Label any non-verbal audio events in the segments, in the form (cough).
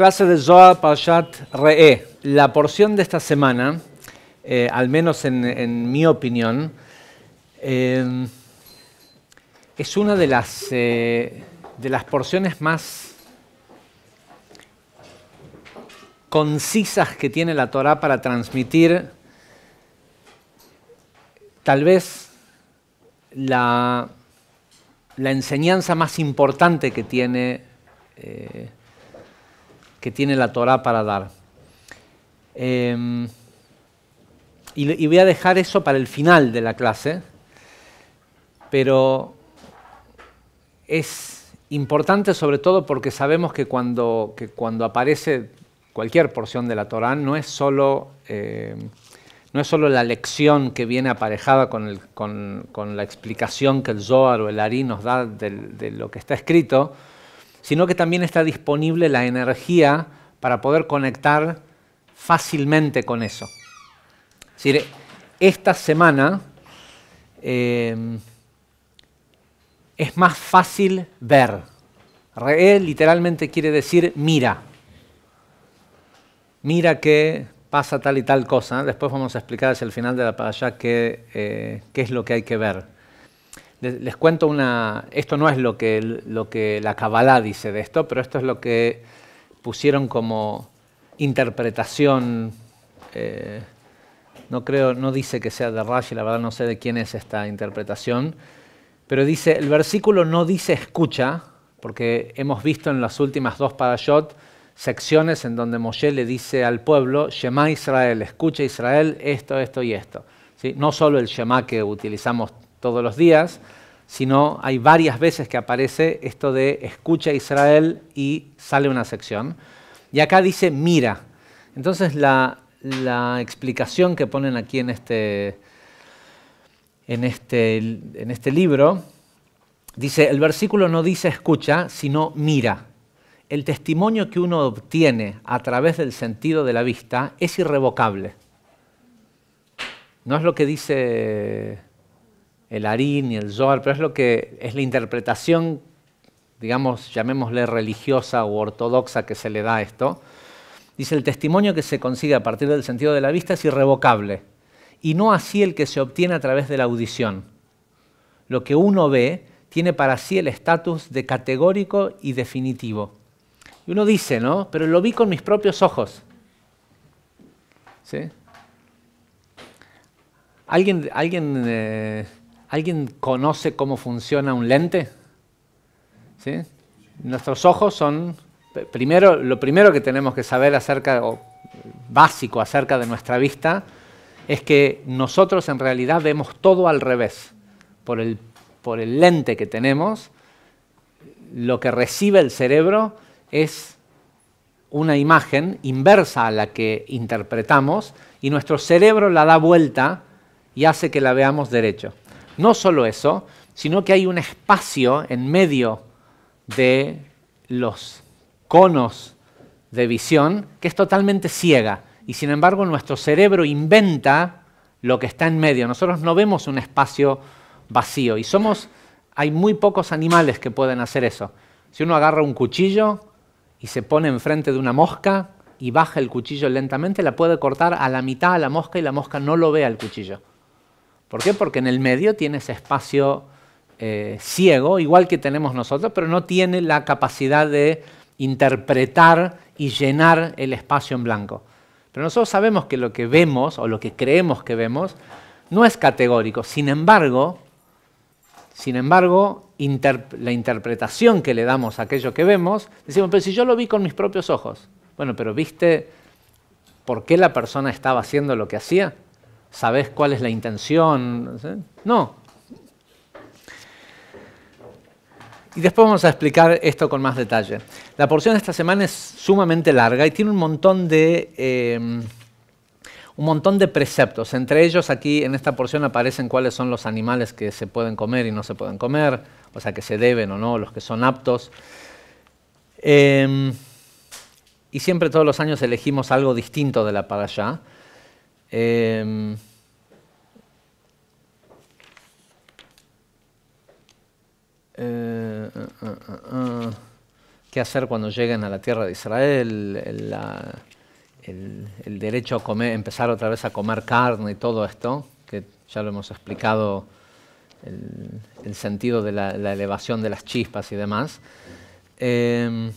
Clase de Zohar Parshat Re'e. La porción de esta semana, eh, al menos en, mi opinión, eh, es una de las, eh, de las porciones más concisas que tiene la Torah para transmitir tal vez la, la enseñanza más importante que tiene que tiene la Torah para dar. Em, y, voy a dejar eso para el final de la clase, pero es importante sobre todo porque sabemos que cuando, aparece cualquier porción de la Torá no es solo, em, no es la lección que viene aparejada con, la explicación que el Zohar o el Ari nos da de lo que está escrito, sino que también está disponible la energía para poder conectar fácilmente con eso. Es decir, esta semana eh, es más fácil ver. Re eh, literalmente quiere decir mira. Mira que pasa tal y tal cosa. Después vamos a explicar hacia el final de la pantalla qué, eh, qué es lo que hay que ver. Les cuento una... Esto no es lo que, lo que la Kabbalah dice de esto, pero esto es lo que pusieron como interpretación... Eh, no creo, no dice que sea de Rashi, la verdad no sé de quién es esta interpretación, pero dice, el versículo no dice escucha, porque hemos visto en las últimas dos parashot secciones en donde Moshe le dice al pueblo, Shema Israel, escucha Israel, esto, esto y esto. ¿Sí? No solo el Shema que utilizamos todos los días, sino hay varias veces que aparece esto de escucha Israel y sale una sección. Y acá dice mira. Entonces la, la explicación que ponen aquí en este, en este, en este libro dice, el versículo no dice escucha, sino mira. El testimonio que uno obtiene a través del sentido de la vista es irrevocable. No es lo que dice el harín y el zohar, pero es lo que es la interpretación, digamos, llamémosle religiosa o ortodoxa que se le da a esto. Dice, el testimonio que se consigue a partir del sentido de la vista es irrevocable, y no así el que se obtiene a través de la audición. Lo que uno ve tiene para sí el estatus de categórico y definitivo. Y uno dice, ¿no? Pero lo vi con mis propios ojos. ¿Sí? Alguien, alguien eh, ¿Alguien conoce cómo funciona un lente? ¿Sí? Nuestros ojos son, primero, lo primero que tenemos que saber acerca, o básico acerca de nuestra vista, es que nosotros en realidad vemos todo al revés. por el lente que tenemos, lo que recibe el cerebro es una imagen inversa a la que interpretamos y nuestro cerebro la da vuelta y hace que la veamos derecho. No solo eso, sino que hay un espacio en medio de los conos de visión que es totalmente ciega. Y sin embargo nuestro cerebro inventa lo que está en medio. Nosotros no vemos un espacio vacío. Y somos, hay muy pocos animales que pueden hacer eso. Si uno agarra un cuchillo y se pone enfrente de una mosca y baja el cuchillo lentamente, la puede cortar a la mitad a la mosca y la mosca no lo ve al cuchillo. ¿Por qué? Porque en el medio tiene ese espacio eh, ciego, igual que tenemos nosotros, pero no tiene la capacidad de interpretar y llenar el espacio en blanco. Pero nosotros sabemos que lo que vemos o lo que creemos que vemos no es categórico. Sin embargo, sin embargo, la interpretación que le damos a aquello que vemos, decimos, pero si yo lo vi con mis propios ojos, bueno, pero viste por qué la persona estaba haciendo lo que hacía sabes cuál es la intención. No. Y después vamos a explicar esto con más detalle. La porción de esta semana es sumamente larga y tiene un montón de, em, un montón de preceptos. Entre ellos aquí en esta porción aparecen cuáles son los animales que se pueden comer y no se pueden comer, o sea, que se deben o no, los que son aptos. Em, y siempre todos los años elegimos algo distinto de la para allá. Em, eh, ah, ah, ah, ¿Qué hacer cuando lleguen a la tierra de Israel? El, derecho a comer, empezar otra vez a comer carne y todo esto, que ya lo hemos explicado, el, sentido de la, elevación de las chispas y demás. Em,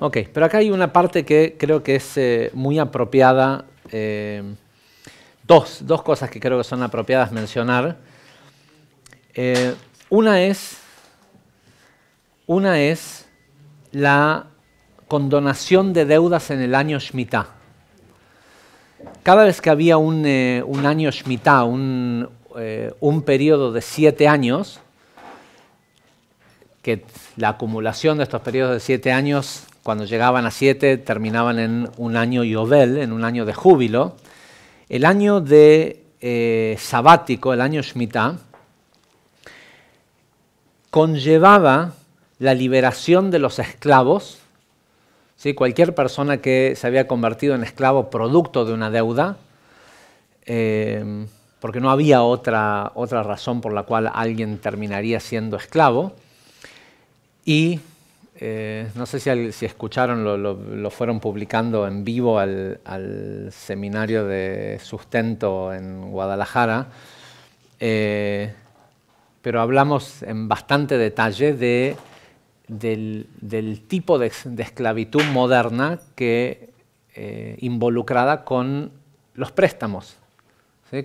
ok, pero acá hay una parte que creo que es eh, muy apropiada Em, dos, cosas que creo que son apropiadas mencionar. Eh, una es, una es la condonación de deudas en el año Shemitah. Cada vez que había un, eh, año Shemitah, un, eh, un periodo de siete años, que la acumulación de estos periodos de siete años cuando llegaban a siete terminaban en un año Yobel, en un año de júbilo. El año de eh, sabático, el año Shemitah, conllevaba la liberación de los esclavos. Cualquier persona que se había convertido en esclavo producto de una deuda, eh, porque no había otra, otra razón por la cual alguien terminaría siendo esclavo, y eh, no sé si, escucharon, lo, fueron publicando en vivo al, seminario de sustento en Guadalajara, eh, pero hablamos en bastante detalle del, tipo de, esclavitud moderna que eh, involucrada con los préstamos,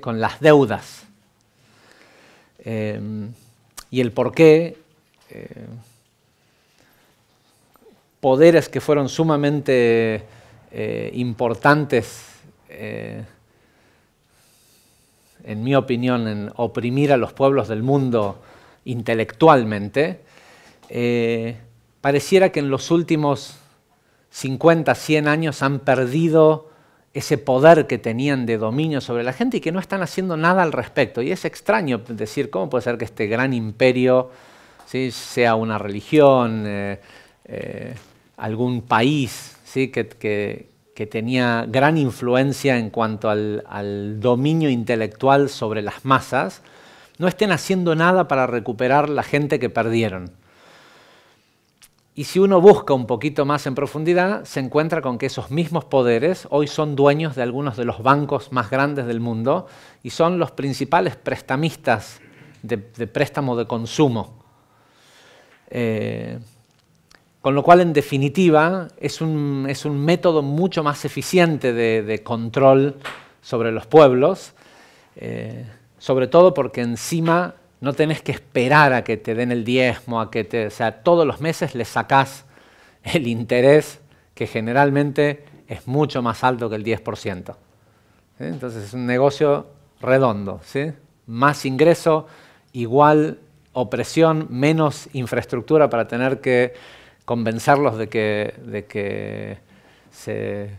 con las deudas, y el por qué poderes que fueron sumamente eh, importantes, eh, en mi opinión, en oprimir a los pueblos del mundo intelectualmente, eh, pareciera que en los últimos 50, 100 años han perdido ese poder que tenían de dominio sobre la gente y que no están haciendo nada al respecto. Y es extraño decir, ¿cómo puede ser que este gran imperio sea una religión? algún país ¿sí? que, tenía gran influencia en cuanto al, dominio intelectual sobre las masas, no estén haciendo nada para recuperar la gente que perdieron. Y si uno busca un poquito más en profundidad, se encuentra con que esos mismos poderes hoy son dueños de algunos de los bancos más grandes del mundo y son los principales prestamistas de, préstamo de consumo. Eh, con lo cual, en definitiva, es un, es un método mucho más eficiente de, control sobre los pueblos, eh, sobre todo porque encima no tenés que esperar a que te den el diezmo, a que te, o sea, todos los meses le sacás el interés que generalmente es mucho más alto que el 10%. Entonces es un negocio redondo, Más ingreso, igual opresión, menos infraestructura para tener que convencerlos de que, de que se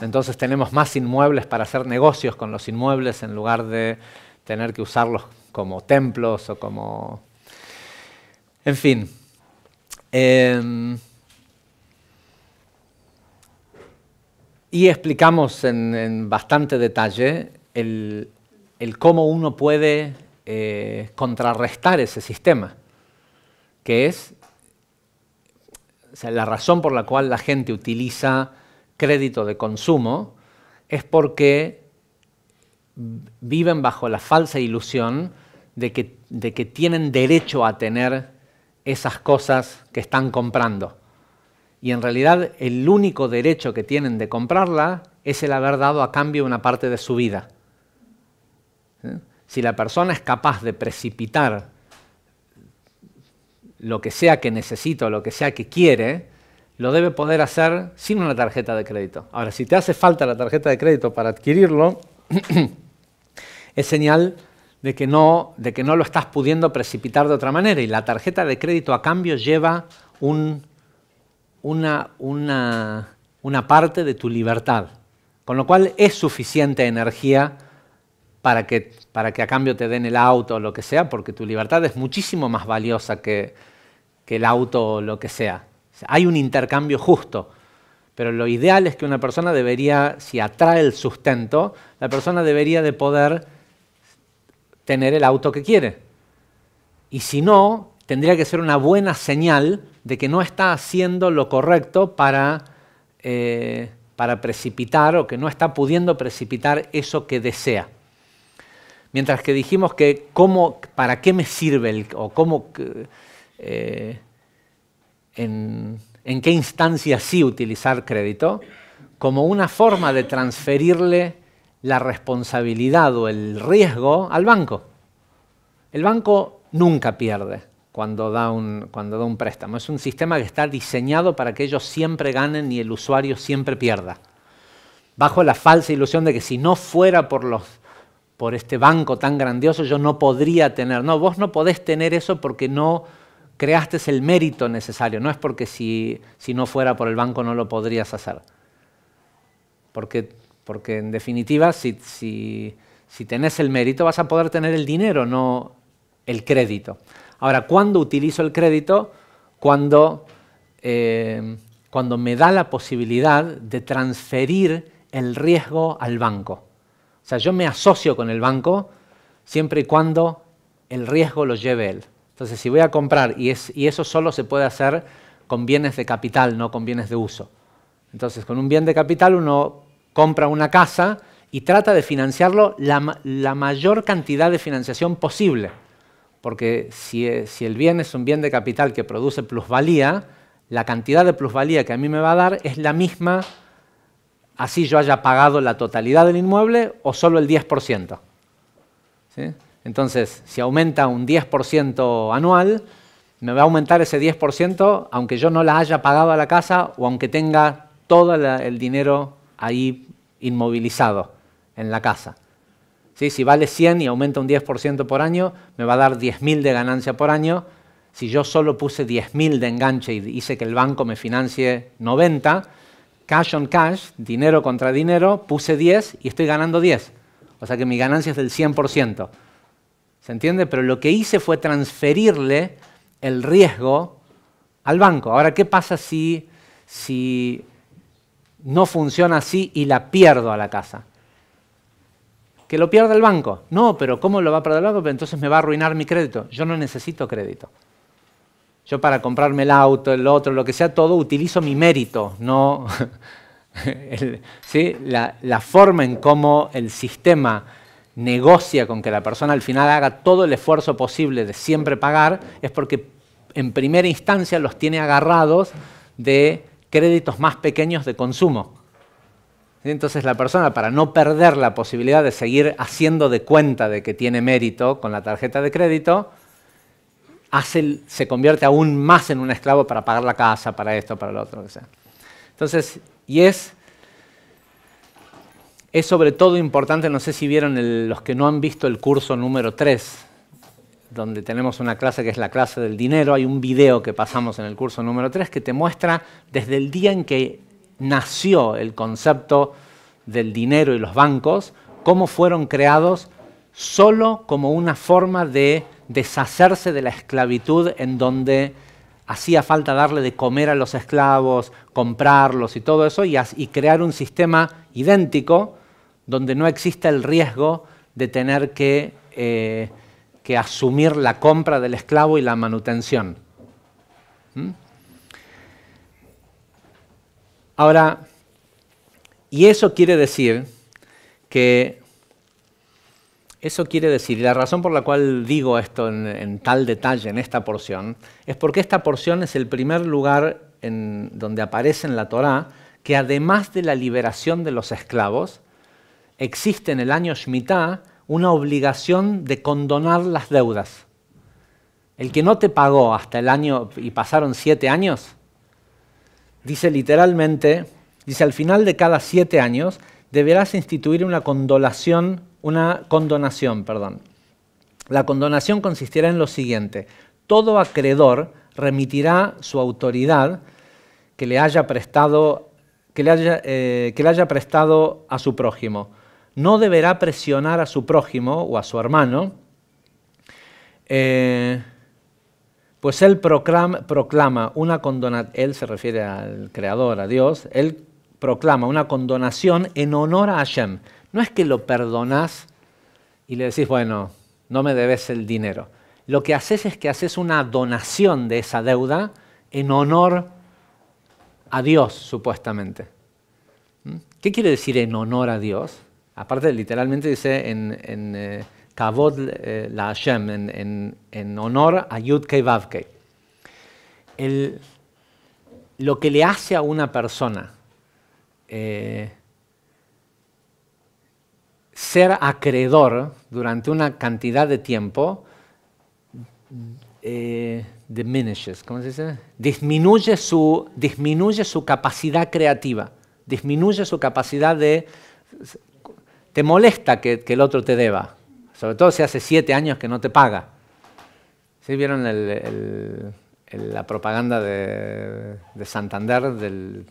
entonces tenemos más inmuebles para hacer negocios con los inmuebles en lugar de tener que usarlos como templos o como... En fin. Em, y explicamos en, bastante detalle el, cómo uno puede eh, contrarrestar ese sistema que es la razón por la cual la gente utiliza crédito de consumo, es porque viven bajo la falsa ilusión de que, tienen derecho a tener esas cosas que están comprando. Y en realidad el único derecho que tienen de comprarla es el haber dado a cambio una parte de su vida. Si la persona es capaz de precipitar lo que sea que necesito, o lo que sea que quiere, lo debe poder hacer sin una tarjeta de crédito. Ahora, si te hace falta la tarjeta de crédito para adquirirlo, (clears throat) es señal de que, no, de que no lo estás pudiendo precipitar de otra manera. Y la tarjeta de crédito a cambio lleva una, una, parte de tu libertad. Con lo cual es suficiente energía para que, para que a cambio te den el auto o lo que sea, porque tu libertad es muchísimo más valiosa que, que el auto o lo que sea. Hay un intercambio justo, pero lo ideal es que una persona debería, si atrae el sustento, la persona debería de poder tener el auto que quiere. Y si no, tendría que ser una buena señal de que no está haciendo lo correcto para, eh, para precipitar o que no está pudiendo precipitar eso que desea. Mientras que dijimos que cómo, para qué me sirve el, o cómo... Eh, en, qué instancia sí utilizar crédito, como una forma de transferirle la responsabilidad o el riesgo al banco. El banco nunca pierde cuando da, un, cuando da un préstamo. Es un sistema que está diseñado para que ellos siempre ganen y el usuario siempre pierda. Bajo la falsa ilusión de que si no fuera por los por este banco tan grandioso, yo no podría tener. No, vos no podés tener eso porque no creaste el mérito necesario, no es porque si, si no fuera por el banco no lo podrías hacer. Porque, porque en definitiva, si, tenés el mérito, vas a poder tener el dinero, no el crédito. Ahora, ¿cuándo utilizo el crédito? Cuando, eh, cuando me da la posibilidad de transferir el riesgo al banco. O sea, yo me asocio con el banco siempre y cuando el riesgo lo lleve él. Entonces, si voy a comprar, y, y, eso solo se puede hacer con bienes de capital, no con bienes de uso. Entonces, con un bien de capital uno compra una casa y trata de financiarlo la, mayor cantidad de financiación posible. Porque eh, si, el bien es un bien de capital que produce plusvalía, la cantidad de plusvalía que a mí me va a dar es la misma así yo haya pagado la totalidad del inmueble o solo el 10%. ¿Sí? Entonces, si aumenta un 10% anual, me va a aumentar ese 10% aunque yo no la haya pagado a la casa o aunque tenga todo el dinero ahí inmovilizado en la casa. ¿Sí? Si vale 100 y aumenta un 10% por año, me va a dar 10.000 de ganancia por año. Si yo solo puse 10.000 de enganche y hice que el banco me financie 90, cash on cash, dinero contra dinero, puse 10 y estoy ganando 10. O sea que mi ganancia es del 100%. ¿Se entiende? Pero lo que hice fue transferirle el riesgo al banco. Ahora, ¿qué pasa si, si no funciona así y la pierdo a la casa? Que lo pierda el banco. No, pero ¿cómo lo va a perder el banco? entonces me va a arruinar mi crédito. Yo no necesito crédito. Yo para comprarme el auto, el otro, lo que sea, todo, utilizo mi mérito, no (laughs) ¿sí? la forma en cómo el sistema negocia con que la persona al final haga todo el esfuerzo posible de siempre pagar, es porque en primera instancia los tiene agarrados de créditos más pequeños de consumo. Entonces la persona, para no perder la posibilidad de seguir haciendo de cuenta de que tiene mérito con la tarjeta de crédito, hace, se convierte aún más en un esclavo para pagar la casa, para esto, para lo otro, que sea. Entonces, y es es sobre todo importante, no sé si vieron los que no han visto el curso número 3, donde tenemos una clase que es la clase del dinero, hay un video que pasamos en el curso número 3 que te muestra desde el día en que nació el concepto del dinero y los bancos, cómo fueron creados solo como una forma de deshacerse de la esclavitud en donde hacía falta darle de comer a los esclavos, comprarlos y todo eso, y, crear un sistema idéntico donde no exista el riesgo de tener eh, que, asumir la compra del esclavo y la manutención. ¿Mm? Ahora, y eso quiere decir que, eso quiere decir, y la razón por la cual digo esto en, tal detalle, en esta porción, es porque esta porción es el primer lugar en donde aparece en la Torá que además de la liberación de los esclavos, existe en el año Shemitah una obligación de condonar las deudas. El que no te pagó hasta el año y pasaron siete años, dice literalmente, dice al final de cada siete años deberás instituir una condolación, una condonación, perdón. La condonación consistirá en lo siguiente: todo acreedor remitirá su autoridad que le haya prestado, que le haya eh, prestado a su prójimo no deberá presionar a su prójimo o a su hermano, eh, pues él proclama, proclama una condonación, él se refiere al Creador, a Dios, él proclama una condonación en honor a Hashem. No es que lo perdonas y le decís, bueno, no me debes el dinero. Lo que haces es que haces una donación de esa deuda en honor a Dios, supuestamente. ¿Mm? ¿Qué quiere decir en honor a Dios? aparte literalmente dice en, en eh, Kavod eh, la Hashem, en, honor a Yudke Vavkei. El, lo que le hace a una persona eh, ser acreedor durante una cantidad de tiempo Disminuye su, disminuye su capacidad creativa, disminuye su capacidad de te molesta que, el otro te deba, sobre todo si hace siete años que no te paga. ¿Sí vieron la propaganda de, Santander del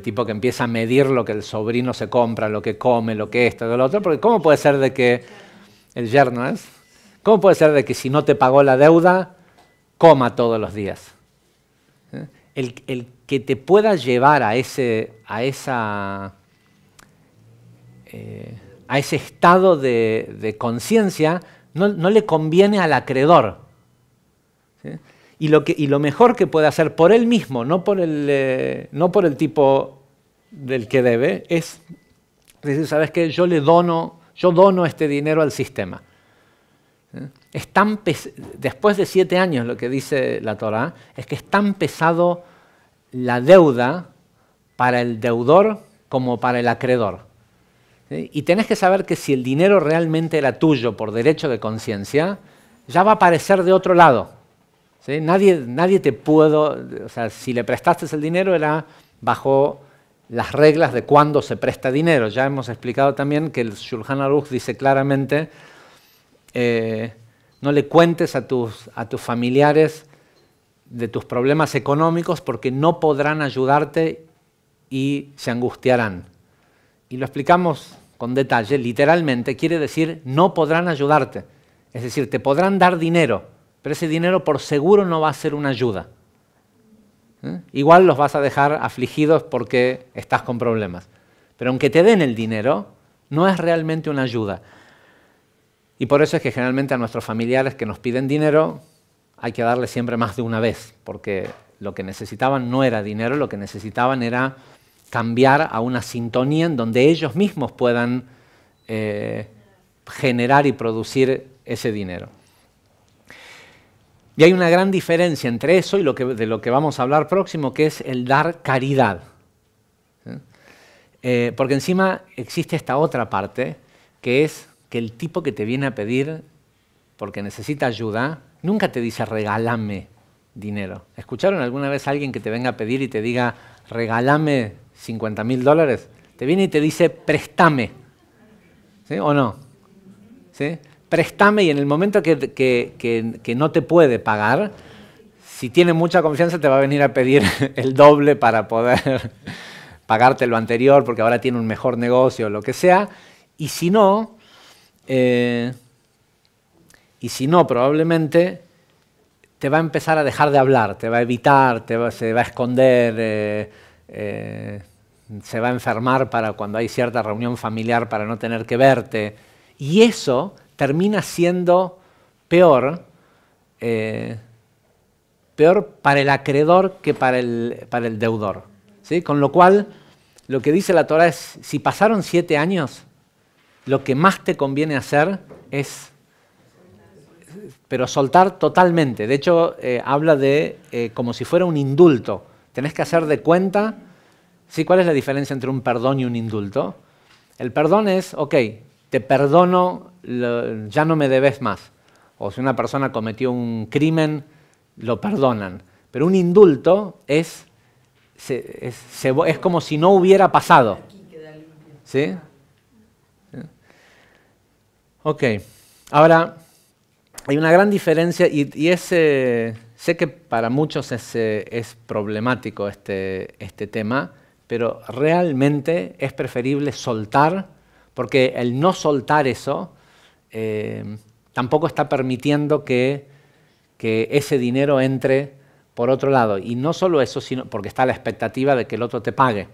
tipo que empieza a medir lo que el sobrino se compra, lo que come, lo que esto, lo, lo otro? Porque ¿cómo puede ser de que el yerno es? ¿Cómo puede ser de que si no te pagó la deuda, coma todos los días? ¿Eh? El, que te pueda llevar a, ese, a esa eh, a ese estado de, conciencia, no, le conviene al acreedor. Y, lo mejor que puede hacer por él mismo, eh, no por el, tipo del que debe, es decir, ¿sabes qué? Yo le dono, yo este dinero al sistema. Después de siete años, lo que dice la Torah, es que es tan pesado la deuda para el deudor como para el acreedor. Y tenés que saber que si el dinero realmente era tuyo por derecho de conciencia, ya va a aparecer de otro lado. Nadie, te puedo, o sea, si le prestaste el dinero era bajo las reglas de cuándo se presta dinero. Ya hemos explicado también que el Shulhan Aruch dice claramente, eh, no le cuentes a tus, a tus familiares de tus problemas económicos porque no podrán ayudarte y se angustiarán y lo explicamos con detalle, literalmente quiere decir no podrán ayudarte. Es decir, te podrán dar dinero, pero ese dinero por seguro no va a ser una ayuda. ¿Eh? Igual los vas a dejar afligidos porque estás con problemas. Pero aunque te den el dinero, no es realmente una ayuda. Y por eso es que generalmente a nuestros familiares que nos piden dinero hay que darle siempre más de una vez, porque lo que necesitaban no era dinero, lo que necesitaban era cambiar a una sintonía en donde ellos mismos puedan eh, generar y producir ese dinero. Y hay una gran diferencia entre eso y lo que, de lo que vamos a hablar próximo, que es el dar caridad. Eh, porque encima existe esta otra parte, que es que el tipo que te viene a pedir porque necesita ayuda, nunca te dice regálame dinero. ¿Escucharon alguna vez a alguien que te venga a pedir y te diga regálame 50 mil dólares, te viene y te dice, préstame. ¿Sí? ¿O no? ¿Sí? Préstame y en el momento que, no te puede pagar, si tiene mucha confianza te va a venir a pedir (laughs) el doble para poder (laughs) pagarte lo anterior porque ahora tiene un mejor negocio o lo que sea. Y si no, eh, y si no, probablemente te va a empezar a dejar de hablar, te va a evitar, te se va a esconder, eh, eh, se va a enfermar para cuando hay cierta reunión familiar para no tener que verte. Y eso termina siendo peor, eh, peor para el acreedor que para el, deudor. ¿sí? Con lo cual, lo que dice la Torah es, si pasaron siete años, lo que más te conviene hacer es, pero soltar totalmente. De hecho, eh, habla de eh, como si fuera un indulto. Tenés que hacer de cuenta ¿Sí? ¿Cuál es la diferencia entre un perdón y un indulto? El perdón es, ok, te perdono, ya no me debes más. O si una persona cometió un crimen, lo perdonan. Pero un indulto es, como si no hubiera pasado. ¿Sí? Ok. Ahora, hay una gran diferencia y, eh, sé que para muchos es, eh, problemático este, este tema pero realmente es preferible soltar, porque el no soltar eso eh, tampoco está permitiendo que, ese dinero entre por otro lado. Y no solo eso, sino porque está la expectativa de que el otro te pague.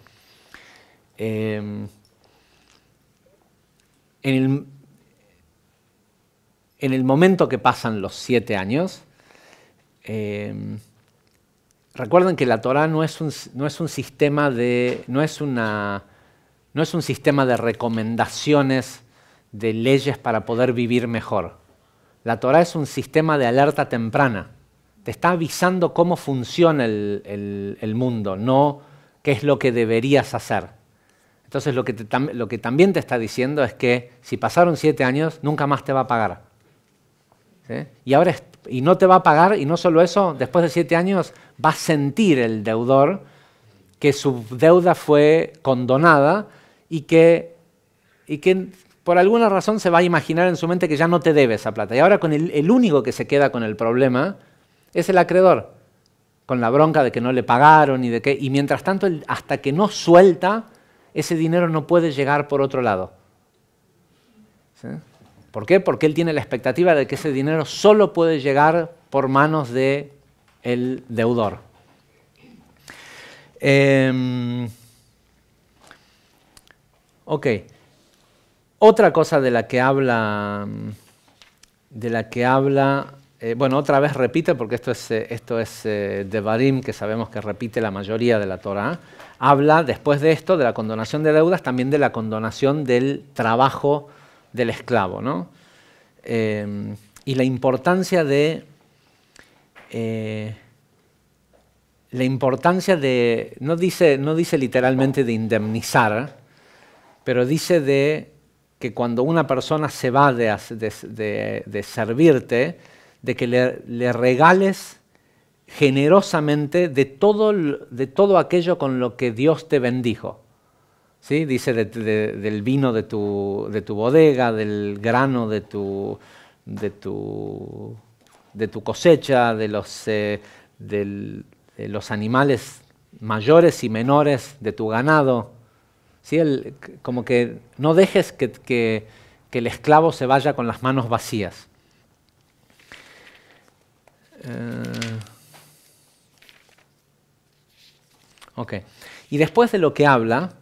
Em, en, el, en, momento que pasan los siete años, em, recuerden que la Torah no es un, no es un sistema de. No es, una, no es un sistema de recomendaciones, de leyes para poder vivir mejor. La Torah es un sistema de alerta temprana. Te está avisando cómo funciona el, mundo, no qué es lo que deberías hacer. Entonces lo que, lo que también te está diciendo es que si pasaron siete años, nunca más te va a pagar. Y ahora es y no te va a pagar, y no solo eso, después de siete años va a sentir el deudor que su deuda fue condonada y que, y que por alguna razón se va a imaginar en su mente que ya no te debe esa plata. Y ahora con el, único que se queda con el problema es el acreedor, con la bronca de que no le pagaron y de qué. Y mientras tanto, hasta que no suelta, ese dinero no puede llegar por otro lado. ¿Por qué? Porque él tiene la expectativa de que ese dinero solo puede llegar por manos del el deudor. Em, ok. Otra cosa de la que habla, de la que habla, eh, bueno, otra vez repite, porque esto es, eh, esto es eh, de Barim, que sabemos que repite la mayoría de la Torah, habla después de esto, de la condonación de deudas, también de la condonación del trabajo del esclavo, ¿no? Eh, y la importancia de eh, la importancia de no dice no dice literalmente de indemnizar, pero dice de que cuando una persona se va de, de, servirte, de que le, le regales generosamente de todo, de todo aquello con lo que Dios te bendijo. Dice del vino de tu, de tu, bodega, del grano de tu, de tu, de tu cosecha, de los, eh, los animales mayores y menores, de tu ganado. ¿sí? como que no dejes que, el esclavo se vaya con las manos vacías. Eh, ok. Y después de lo que habla,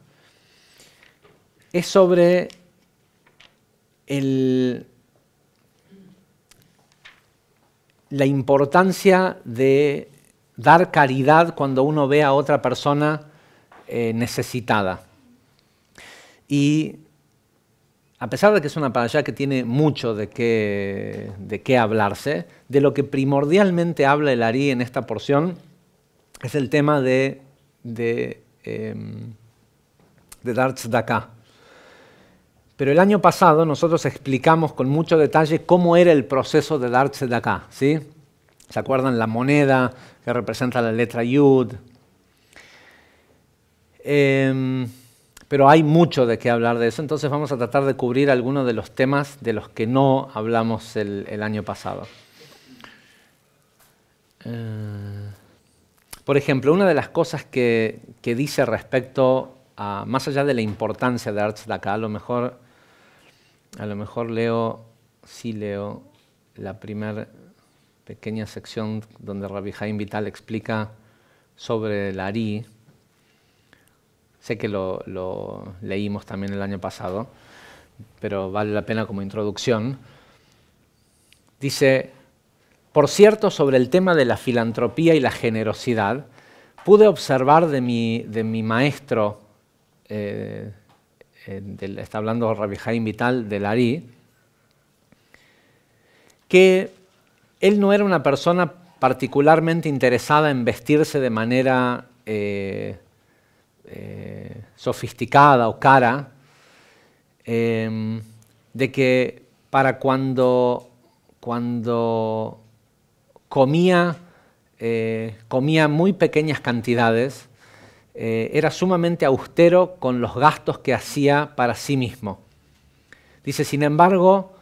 es sobre la importancia de dar caridad cuando uno ve a otra persona eh, necesitada. Y a pesar de que es una parasha que tiene mucho de qué, hablarse, de lo que primordialmente habla el Ari en esta porción es el tema de, de, eh, de pero el año pasado nosotros explicamos con mucho detalle cómo era el proceso de darse de acá, ¿sí? ¿Se acuerdan la moneda que representa la letra Yud? Em, pero hay mucho de qué hablar de eso, entonces vamos a tratar de cubrir algunos de los temas de los que no hablamos el, año pasado. Eh, por ejemplo, una de las cosas que, dice respecto a, más allá de la importancia de Arts Dakar, a lo mejor a lo mejor leo, sí leo, la primera pequeña sección donde Rabbi Vital explica sobre la Ari. Sé que lo, leímos también el año pasado, pero vale la pena como introducción. Dice, por cierto, sobre el tema de la filantropía y la generosidad, pude observar de mi, de mi maestro, eh, está hablando Rabbi Vital de Larí, que él no era una persona particularmente interesada en vestirse de manera eh, eh, sofisticada o cara, em, de que para cuando, cuando comía, eh, comía muy pequeñas cantidades, eh, era sumamente austero con los gastos que hacía para sí mismo. Dice, sin embargo,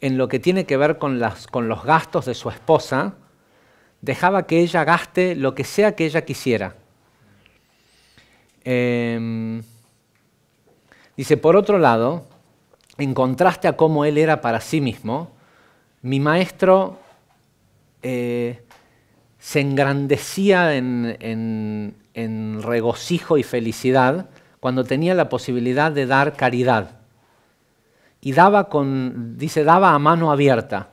en lo que tiene que ver con, con los gastos de su esposa, dejaba que ella gaste lo que sea que ella quisiera. Em, dice, por otro lado, en contraste a cómo él era para sí mismo, mi maestro eh, se engrandecía en, regocijo y felicidad cuando tenía la posibilidad de dar caridad. Y daba dice, daba a mano abierta.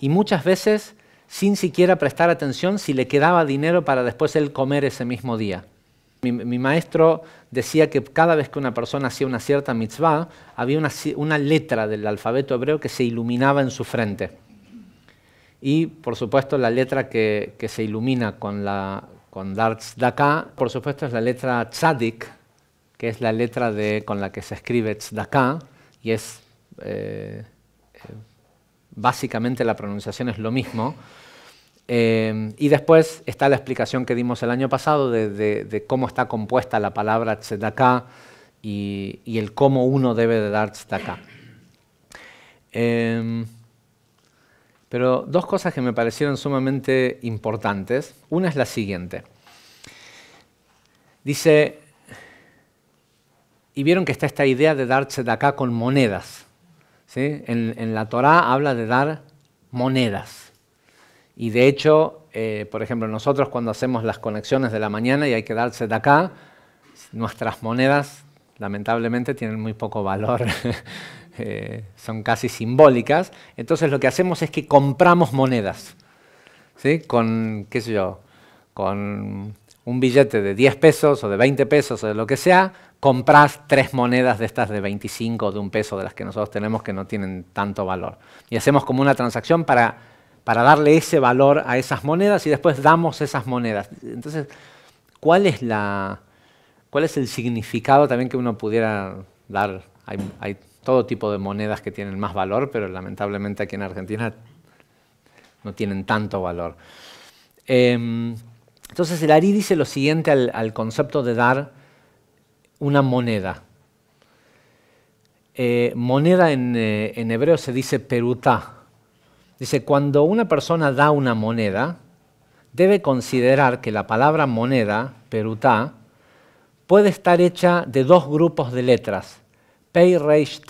Y muchas veces sin siquiera prestar atención si le quedaba dinero para después él comer ese mismo día. Mi, maestro decía que cada vez que una persona hacía una cierta mitzvah, había una letra del alfabeto hebreo que se iluminaba en su frente y por supuesto la letra que, se ilumina con, la, con Darts por supuesto es la letra Tzadik, que es la letra de, con la que se escribe Tzedakah, y es eh, eh, básicamente la pronunciación es lo mismo. Eh, y después está la explicación que dimos el año pasado de, cómo está compuesta la palabra Tzedakah y, y, el cómo uno debe de dar Tzedakah. Eh, em, pero dos cosas que me parecieron sumamente importantes. Una es la siguiente. Dice, y vieron que está esta idea de dar acá con monedas. ¿sí? En, la Torá habla de dar monedas. Y de hecho, eh, por ejemplo, nosotros cuando hacemos las conexiones de la mañana y hay que dar acá, nuestras monedas lamentablemente tienen muy poco valor (laughs) Eh, son casi simbólicas, entonces lo que hacemos es que compramos monedas, ¿sí? con, qué yo, con un billete de 10 pesos o de 20 pesos o de lo que sea, compras tres monedas de estas de 25 o de un peso de las que nosotros tenemos que no tienen tanto valor. Y hacemos como una transacción para, para darle ese valor a esas monedas y después damos esas monedas. Entonces, ¿cuál es, la, cuál es el significado también que uno pudiera dar? todo tipo de monedas que tienen más valor, pero lamentablemente aquí en Argentina no tienen tanto valor. Em, entonces, el Ari dice lo siguiente al, concepto de dar una moneda. Eh, moneda en, eh, en, hebreo se dice peruta. Dice, cuando una persona da una moneda, debe considerar que la palabra moneda, perutá, puede estar hecha de dos grupos de letras, Pei Reish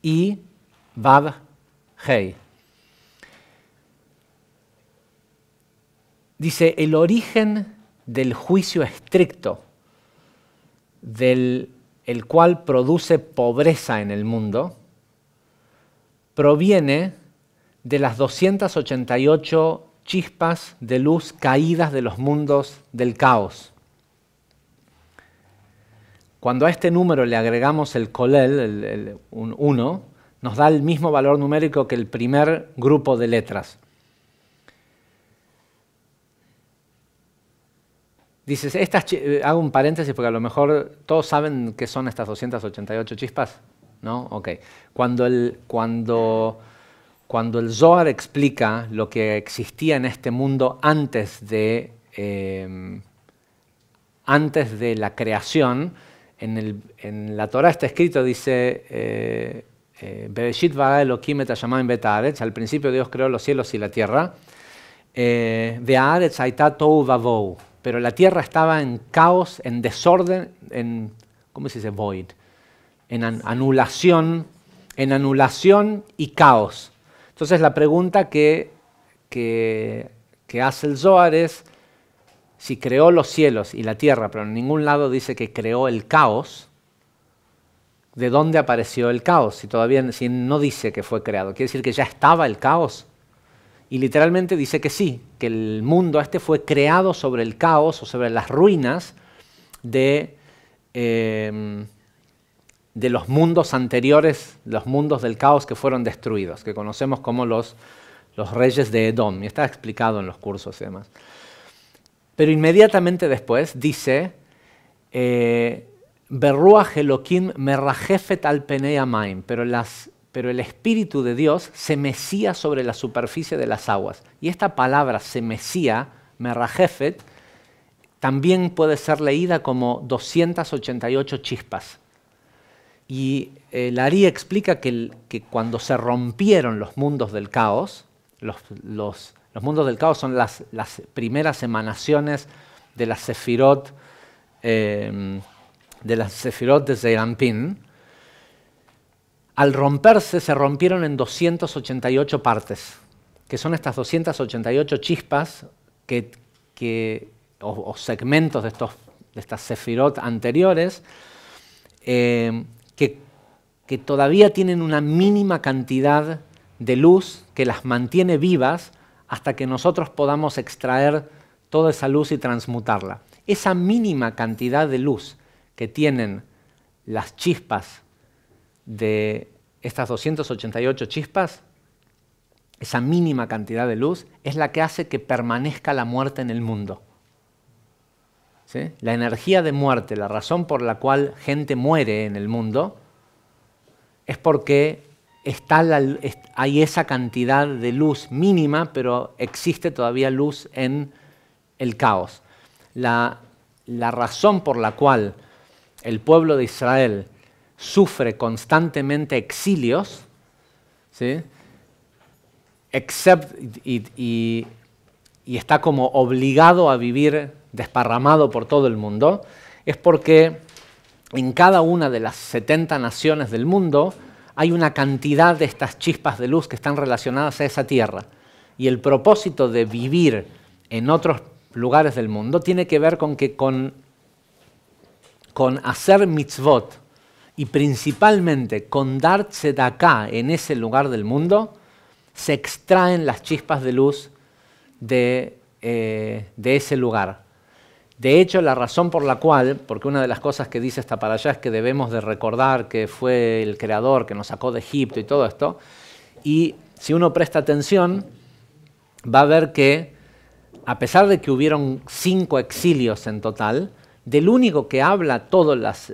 y Vav Hei. Dice, el origen del juicio estricto, del el cual produce pobreza en el mundo, proviene de las 288 chispas de luz caídas de los mundos del caos. Cuando a este número le agregamos el colel, el, 1, nos da el mismo valor numérico que el primer grupo de letras. Dices, eh, hago un paréntesis porque a lo mejor todos saben qué son estas 288 chispas, ¿no? Cuando el, cuando, el Zohar explica lo que existía en este mundo antes de, em, antes de la creación, en, la Torah está escrito, dice, eh, eh, al principio Dios creó los cielos y la tierra, eh, pero la tierra estaba en caos, en desorden, en, ¿cómo se dice? Void, en anulación, en anulación y caos. Entonces la pregunta que, que hace el Zohar es, si creó los cielos y la tierra, pero en ningún lado dice que creó el caos, ¿de dónde apareció el caos? Si todavía no dice que fue creado, ¿quiere decir que ya estaba el caos? Y literalmente dice que sí, que el mundo este fue creado sobre el caos o sobre las ruinas de, em, de los mundos anteriores, los mundos del caos que fueron destruidos, que conocemos como los, los reyes de Edom. Y está explicado en los cursos y demás. Pero inmediatamente después dice, eh, Berrua Elohim merrajefet al peneamaim, pero pero el Espíritu de Dios se mecía sobre la superficie de las aguas. Y esta palabra se mecía, merrajefet, también puede ser leída como 288 chispas. Y eh, el explica que, cuando se rompieron los mundos del caos, los los mundos del caos son las, primeras emanaciones de la sefirot, eh, de las sefirot de Al romperse, se rompieron en 288 partes, que son estas 288 chispas que, o, segmentos de, estos, de estas sefirot anteriores, eh, que, que todavía tienen una mínima cantidad de luz que las mantiene vivas hasta que nosotros podamos extraer toda esa luz y transmutarla. Esa mínima cantidad de luz que tienen las chispas de estas 288 chispas, esa mínima cantidad de luz, es la que hace que permanezca la muerte en el mundo. La energía de muerte, la razón por la cual gente muere en el mundo, es porque hay esa cantidad de luz mínima, pero existe todavía luz en el caos. La, razón por la cual el pueblo de Israel sufre constantemente exilios, y está como obligado a vivir desparramado por todo el mundo, es porque en cada una de las 70 naciones del mundo, hay una cantidad de estas chispas de luz que están relacionadas a esa tierra. Y el propósito de vivir en otros lugares del mundo tiene que ver con que con, hacer mitzvot y principalmente con dar acá en ese lugar del mundo, se extraen las chispas de luz de eh, ese lugar. De hecho, la razón por la cual, porque una de las cosas que dice esta para allá es que debemos de recordar que fue el creador que nos sacó de Egipto y todo esto, y si uno presta atención, va a ver que a pesar de que hubieron cinco exilios en total, del único que habla las,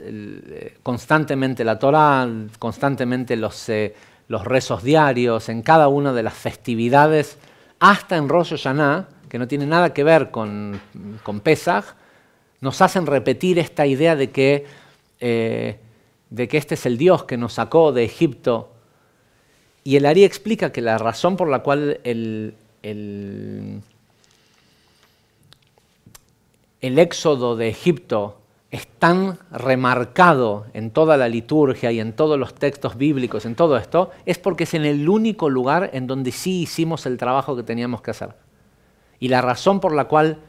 constantemente la Torah, constantemente los, eh, los rezos diarios, en cada una de las festividades, hasta en Rosh Hashanah, que no tiene nada que ver con, con Pesaj, nos hacen repetir esta idea de que, eh, de que este es el Dios que nos sacó de Egipto. Y el Ari explica que la razón por la cual el, el éxodo de Egipto es tan remarcado en toda la liturgia y en todos los textos bíblicos, en todo esto, es porque es en el único lugar en donde sí hicimos el trabajo que teníamos que hacer. Y la razón por la cual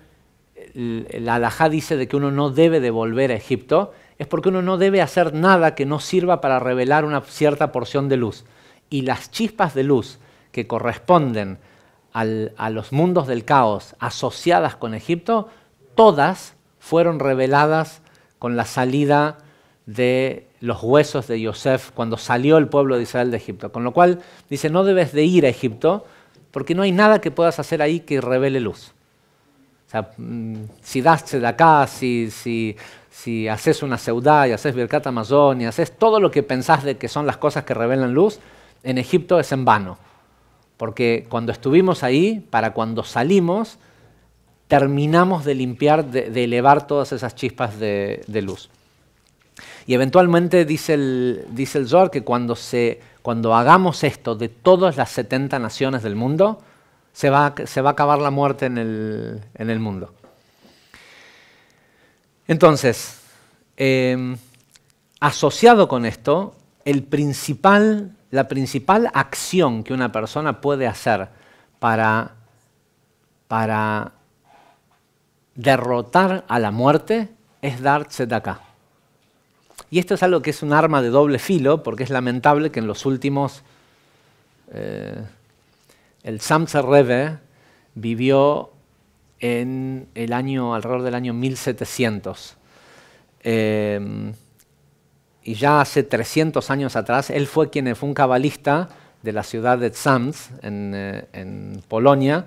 eh, la Alajá dice de que uno no debe devolver a Egipto es porque uno no debe hacer nada que no sirva para revelar una cierta porción de luz. Y las chispas de luz que corresponden a los mundos del caos asociadas con Egipto, todas fueron reveladas con la salida de los huesos de Yosef cuando salió el pueblo de Israel de Egipto. Con lo cual dice, no debes de ir a Egipto porque no hay nada que puedas hacer ahí que revele luz. O sea, mm, si das de acá, si, si, haces una seudá y haces Birkat Amazon y haces todo lo que pensás de que son las cosas que revelan luz, en Egipto es en vano. Porque cuando estuvimos ahí, para cuando salimos, terminamos de limpiar, de, elevar todas esas chispas de, luz. Y eventualmente dice el, dice el Zor que cuando se cuando hagamos esto de todas las 70 naciones del mundo, se va, a acabar la muerte en el, mundo. Entonces, em, asociado con esto, la principal acción que una persona puede hacer para, para derrotar a la muerte es dar de y esto es algo que es un arma de doble filo, porque es lamentable que en los últimos... Eh, el Samsa Reve vivió en el año, alrededor del año 1700. Eh, y ya hace 300 años atrás, él fue quien fue un cabalista de la ciudad de Tzams, eh, en, Polonia,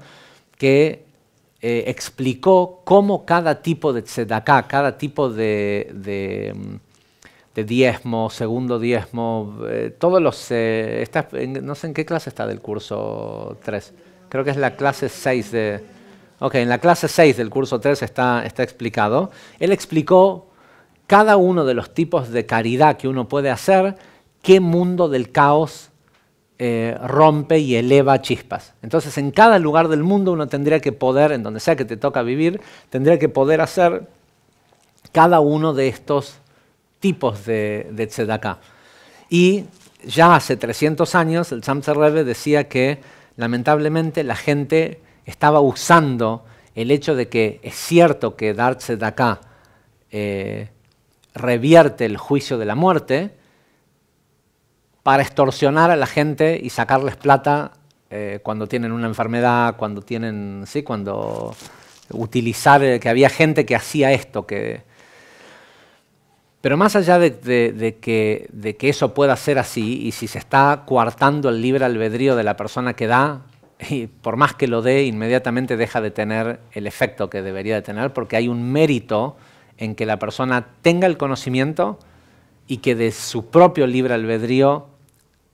que explicó cómo cada tipo de tzedaká, cada tipo de mm, este, diezmo, segundo diezmo, eh, todos los... Eh, no sé en qué clase está del curso 3, creo que es la clase 6 de... Ok, en la clase 6 del curso 3 está, está explicado. Él explicó cada uno de los tipos de caridad que uno puede hacer, qué mundo del caos eh, rompe y eleva chispas. Entonces, en cada lugar del mundo uno tendría que poder, en donde sea que te toca vivir, tendría que poder hacer cada uno de estos tipos de, de Y ya hace 300 años el Samsa Rebbe decía que lamentablemente la gente estaba usando el hecho de que es cierto que dar tzedaká eh, revierte el juicio de la muerte para extorsionar a la gente y sacarles plata eh, cuando tienen una enfermedad, cuando tienen, sí, cuando utilizar, eh, que había gente que hacía esto, que, pero más allá de, que, eso pueda ser así, y si se está coartando el libre albedrío de la persona que da, y por más que lo dé, inmediatamente deja de tener el efecto que debería de tener, porque hay un mérito en que la persona tenga el conocimiento y que de su propio libre albedrío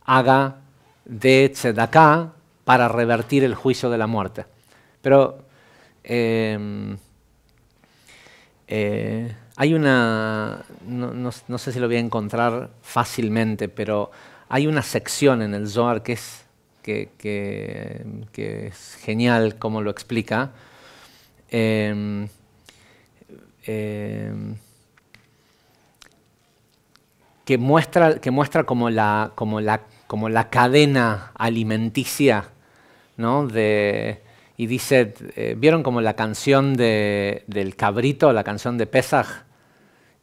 haga de tzedaká para revertir el juicio de la muerte. Pero em, eh, hay una, no, sé si lo voy a encontrar fácilmente, pero hay una sección en el Zohar que es, que, es genial como lo explica. Em, em, que muestra, que muestra como, la, como, la, como la cadena alimenticia, y dice, eh, ¿vieron como la canción de, del cabrito, la canción de Pesach?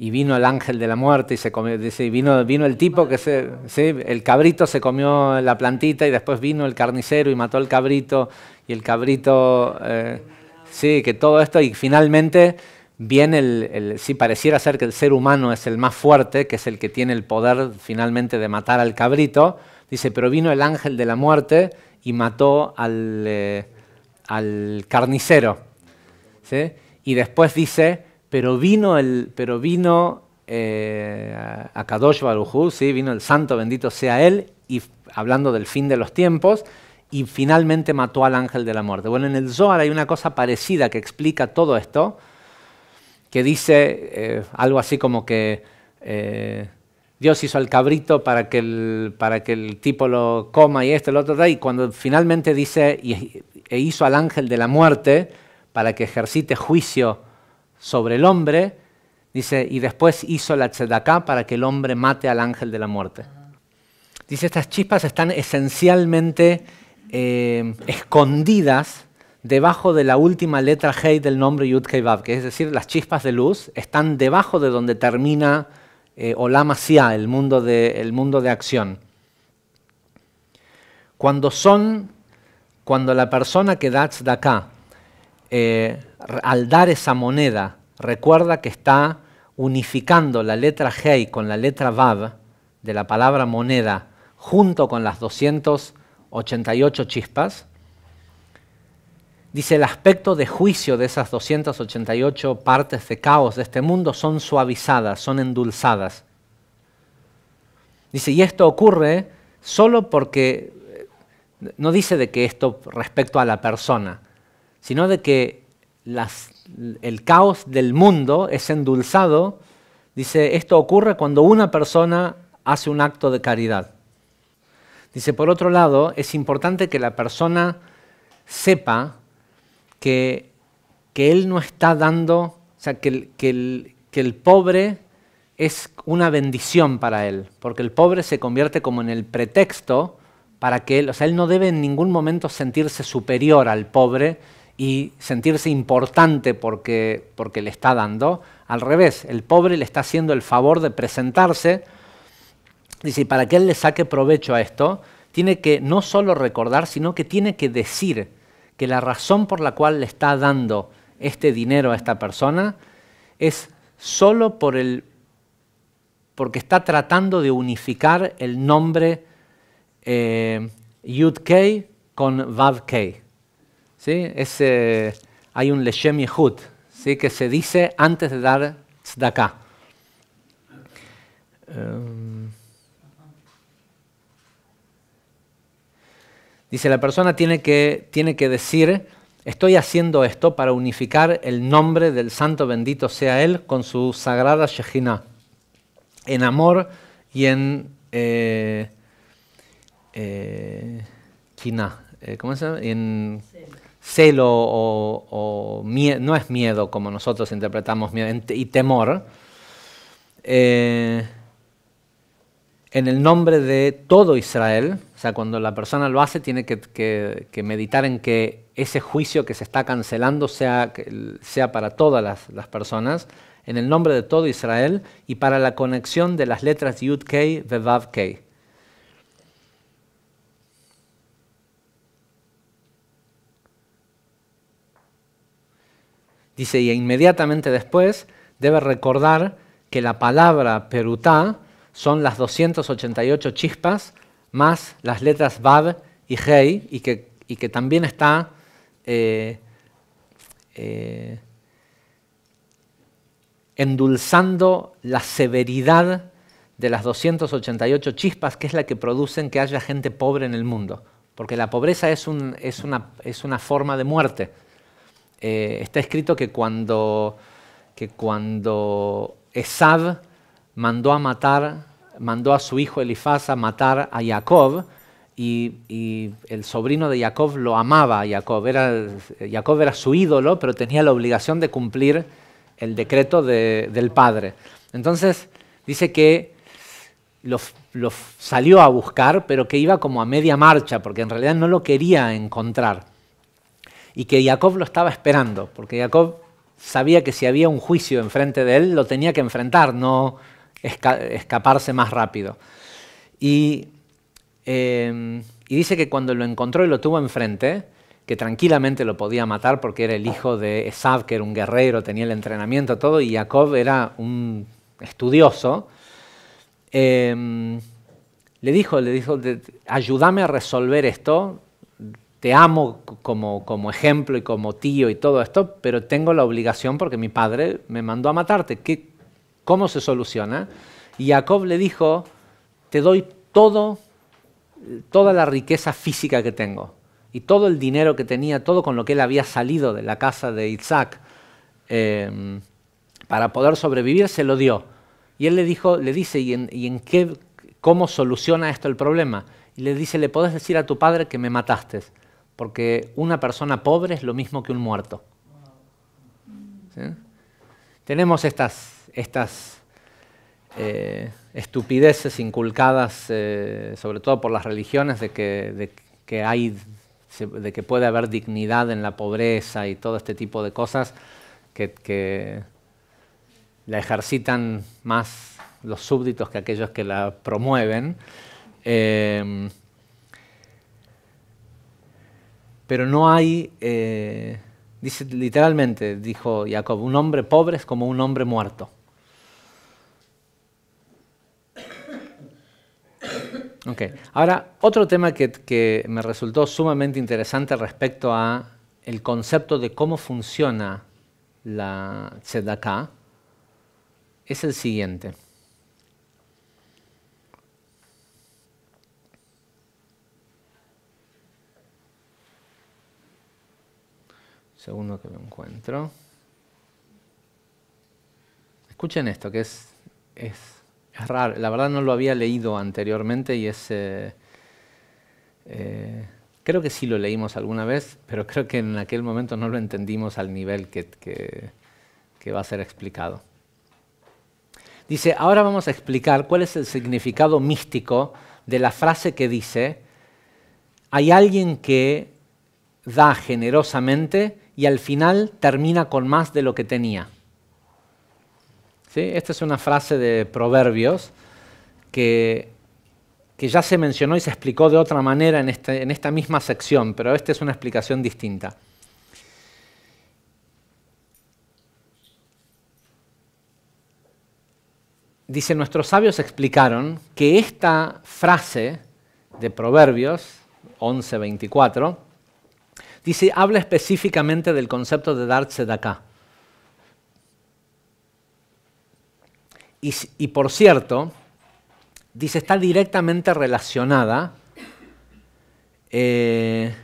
y vino el ángel de la muerte y se comió, dice, vino, vino el tipo que se, el cabrito se comió la plantita y después vino el carnicero y mató al cabrito y el cabrito, eh, sí, que todo esto y finalmente viene el, pareciera ser que el ser humano es el más fuerte, que es el que tiene el poder finalmente de matar al cabrito, dice, pero vino el ángel de la muerte y mató al, eh, al carnicero, ¿sí? y después dice, pero vino, el, pero vino eh, a Kadosh vino el santo bendito sea él, y hablando del fin de los tiempos, y finalmente mató al ángel de la muerte. Bueno, en el Zohar hay una cosa parecida que explica todo esto, que dice eh, algo así como que eh, Dios hizo al cabrito para que, el, para que el tipo lo coma y esto, lo otro, y cuando finalmente dice, e hizo al ángel de la muerte para que ejercite juicio sobre el hombre, dice, y después hizo la tzedaká para que el hombre mate al ángel de la muerte. Dice, estas chispas están esencialmente eh, escondidas debajo de la última letra Hei del nombre Yud Vav, que es decir, las chispas de luz están debajo de donde termina Olama eh, Olam el mundo, de, el mundo de acción. Cuando son, cuando la persona que da tzedakah eh, al dar esa moneda, recuerda que está unificando la letra Hei con la letra Vav de la palabra moneda junto con las 288 chispas, dice el aspecto de juicio de esas 288 partes de caos de este mundo son suavizadas, son endulzadas. Dice, y esto ocurre solo porque, eh, no dice de que esto respecto a la persona, sino de que el caos del mundo es endulzado. Dice, esto ocurre cuando una persona hace un acto de caridad. Dice, por otro lado, es importante que la persona sepa que, que él no está dando, o sea, que que el pobre es una bendición para él, porque el pobre se convierte como en el pretexto para que él, o sea, él no debe en ningún momento sentirse superior al pobre, y sentirse importante porque, le está dando. Al revés, el pobre le está haciendo el favor de presentarse. Dice, para que él le saque provecho a esto, tiene que no solo recordar, sino que tiene que decir que la razón por la cual le está dando este dinero a esta persona es solo por el, porque está tratando de unificar el nombre eh, yud con vav ¿sí? hay un Leshem Yehud ¿sí? que se dice antes de dar tzedakah. Um, dice, la persona tiene que, tiene que decir, estoy haciendo esto para unificar el nombre del santo bendito sea él con su sagrada Shejina, en amor y en... Eh, eh, eh ¿cómo se llama? En, celo o, no es miedo como nosotros interpretamos miedo y temor, eh, en el nombre de todo Israel, o sea, cuando la persona lo hace tiene que, meditar en que ese juicio que se está cancelando sea, sea para todas las, personas, en el nombre de todo Israel y para la conexión de las letras Yud-Kei, Vav-Kei. Dice, y inmediatamente después debe recordar que la palabra perutá son las 288 chispas más las letras bad y Hei, y que, también está eh, eh, endulzando la severidad de las 288 chispas, que es la que producen que haya gente pobre en el mundo. Porque la pobreza es una forma de muerte. Eh, está escrito que cuando, que cuando mandó a matar, mandó a su hijo Elifaz a matar a Jacob, y, el sobrino de Jacob lo amaba a Jacob. Era, Jacob era su ídolo, pero tenía la obligación de cumplir el decreto del padre. Entonces dice que lo, salió a buscar, pero que iba como a media marcha, porque en realidad no lo quería encontrar y que Jacob lo estaba esperando, porque Jacob sabía que si había un juicio enfrente de él, lo tenía que enfrentar, no escaparse más rápido. Em, y, dice que cuando lo encontró y lo tuvo enfrente, que tranquilamente lo podía matar porque era el hijo de Esav que era un guerrero, tenía el entrenamiento, todo, y Jacob era un estudioso, em, le dijo, le dijo, ayúdame a resolver esto, te amo como, ejemplo y como tío y todo esto, pero tengo la obligación porque mi padre me mandó a matarte. ¿Qué, ¿Cómo se soluciona? Y Jacob le dijo, te doy todo, toda la riqueza física que tengo y todo el dinero que tenía, todo con lo que él había salido de la casa de Isaac em, para poder sobrevivir, se lo dio. Y él le dijo, le dice, ¿y en, y en qué, cómo soluciona esto el problema? Y le dice, le podés decir a tu padre que me mataste porque una persona pobre es lo mismo que un muerto. Tenemos estas, estas eh, estupideces inculcadas, eh, sobre todo por las religiones, de que, hay, de que puede haber dignidad en la pobreza y todo este tipo de cosas que, la ejercitan más los súbditos que aquellos que la promueven. Eh, pero no hay, eh, dice literalmente, dijo Jacob, un hombre pobre es como un hombre muerto. Okay. Ahora, otro tema que, me resultó sumamente interesante respecto a el concepto de cómo funciona la tzedakah es el siguiente. Segundo que lo encuentro. Escuchen esto, que es, es, raro. La verdad no lo había leído anteriormente y es... Eh, eh, creo que sí lo leímos alguna vez, pero creo que en aquel momento no lo entendimos al nivel que, que va a ser explicado. Dice, ahora vamos a explicar cuál es el significado místico de la frase que dice, hay alguien que da generosamente y al final termina con más de lo que tenía. ¿Sí? Esta es una frase de Proverbios que, ya se mencionó y se explicó de otra manera en, este, en esta misma sección, pero esta es una explicación distinta. Dice, nuestros sabios explicaron que esta frase de Proverbios 11.24 Dice, habla específicamente del concepto de dar acá. Y, por cierto, dice, está directamente relacionada eh,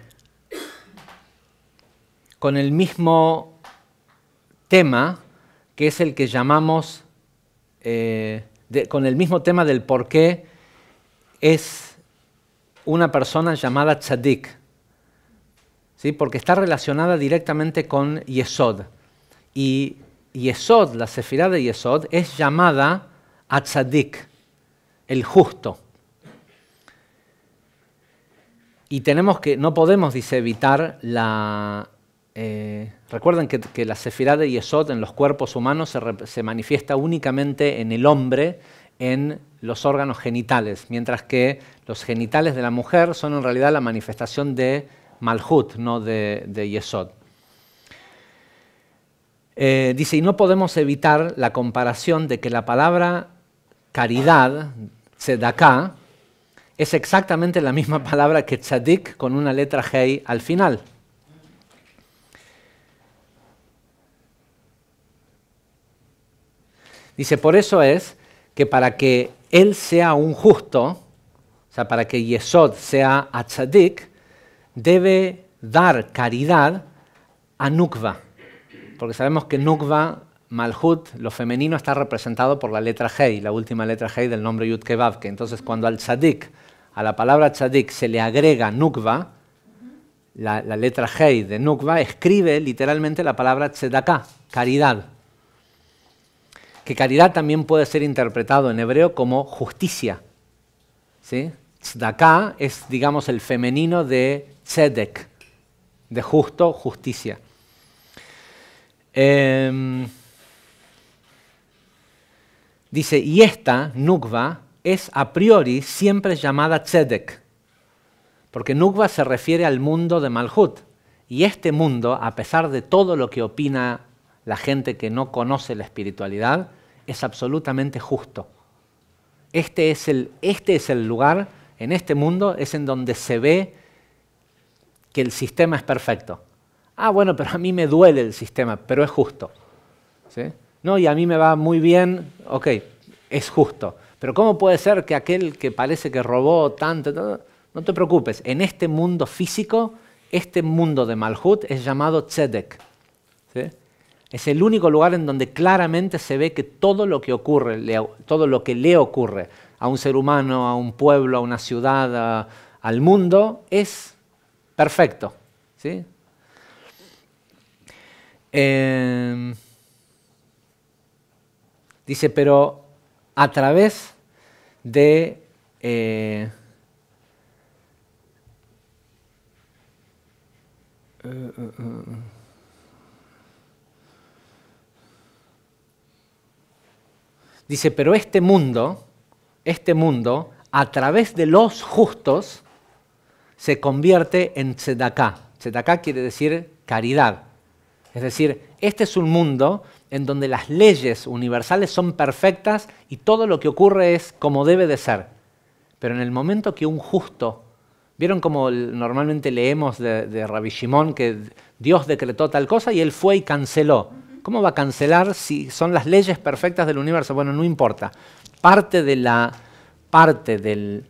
con el mismo tema que es el que llamamos, eh, con el mismo tema del por qué es una persona llamada tzadik. ¿sí? porque está relacionada directamente con Yesod. Y Yesod, la sefirá de Yesod, es llamada Atzadik, el justo. Y tenemos que, no podemos, dice, evitar la... Eh, recuerden que, la sefirá de Yesod en los cuerpos humanos se manifiesta únicamente en el hombre, en los órganos genitales, mientras que los genitales de la mujer son en realidad la manifestación de Malhut, no de, de Yesod. Eh, dice, y no podemos evitar la comparación de que la palabra caridad, tzedaká, es exactamente la misma palabra que tzadik con una letra hei al final. Dice, por eso es que para que él sea un justo, o sea, para que Yesod sea a tzadik debe dar caridad a Nukva, porque sabemos que Nukva, Malhut, lo femenino, está representado por la letra Hei, la última letra Hei del nombre Yud que entonces cuando al tzadik, a la palabra tzadik, se le agrega Nukva, la, letra Hei de Nukva, escribe literalmente la palabra tzedaká, caridad. Que caridad también puede ser interpretado en hebreo como justicia. ¿sí? Tzedaká es, digamos, el femenino de tzedek, de justo, justicia. Em, dice, y esta, Nukva, es a priori siempre llamada tzedek, porque Nukva se refiere al mundo de Malhut. Y este mundo, a pesar de todo lo que opina la gente que no conoce la espiritualidad, es absolutamente justo. Este es el, este es el lugar, en este mundo, es en donde se ve que el sistema es perfecto. Ah, bueno, pero a mí me duele el sistema, pero es justo. No, y a mí me va muy bien, ok, es justo. Pero ¿cómo puede ser que aquel que parece que robó tanto, no te preocupes, en este mundo físico, este mundo de Malhut es llamado Tzedek. Es el único lugar en donde claramente se ve que todo lo que ocurre, todo lo que le ocurre a un ser humano, a un pueblo, a una ciudad, al mundo, es Perfecto. ¿Sí? Em, dice, pero a través de eh, eh, eh, Dice, pero este mundo, este mundo, a través de los justos, se convierte en tzedaká. Tzedaká quiere decir caridad. Es decir, este es un mundo en donde las leyes universales son perfectas y todo lo que ocurre es como debe de ser. Pero en el momento que un justo, vieron como normalmente leemos de, de Rabbi Shimon que Dios decretó tal cosa y él fue y canceló. ¿Cómo va a cancelar si son las leyes perfectas del universo? Bueno, no importa. Parte de la parte del,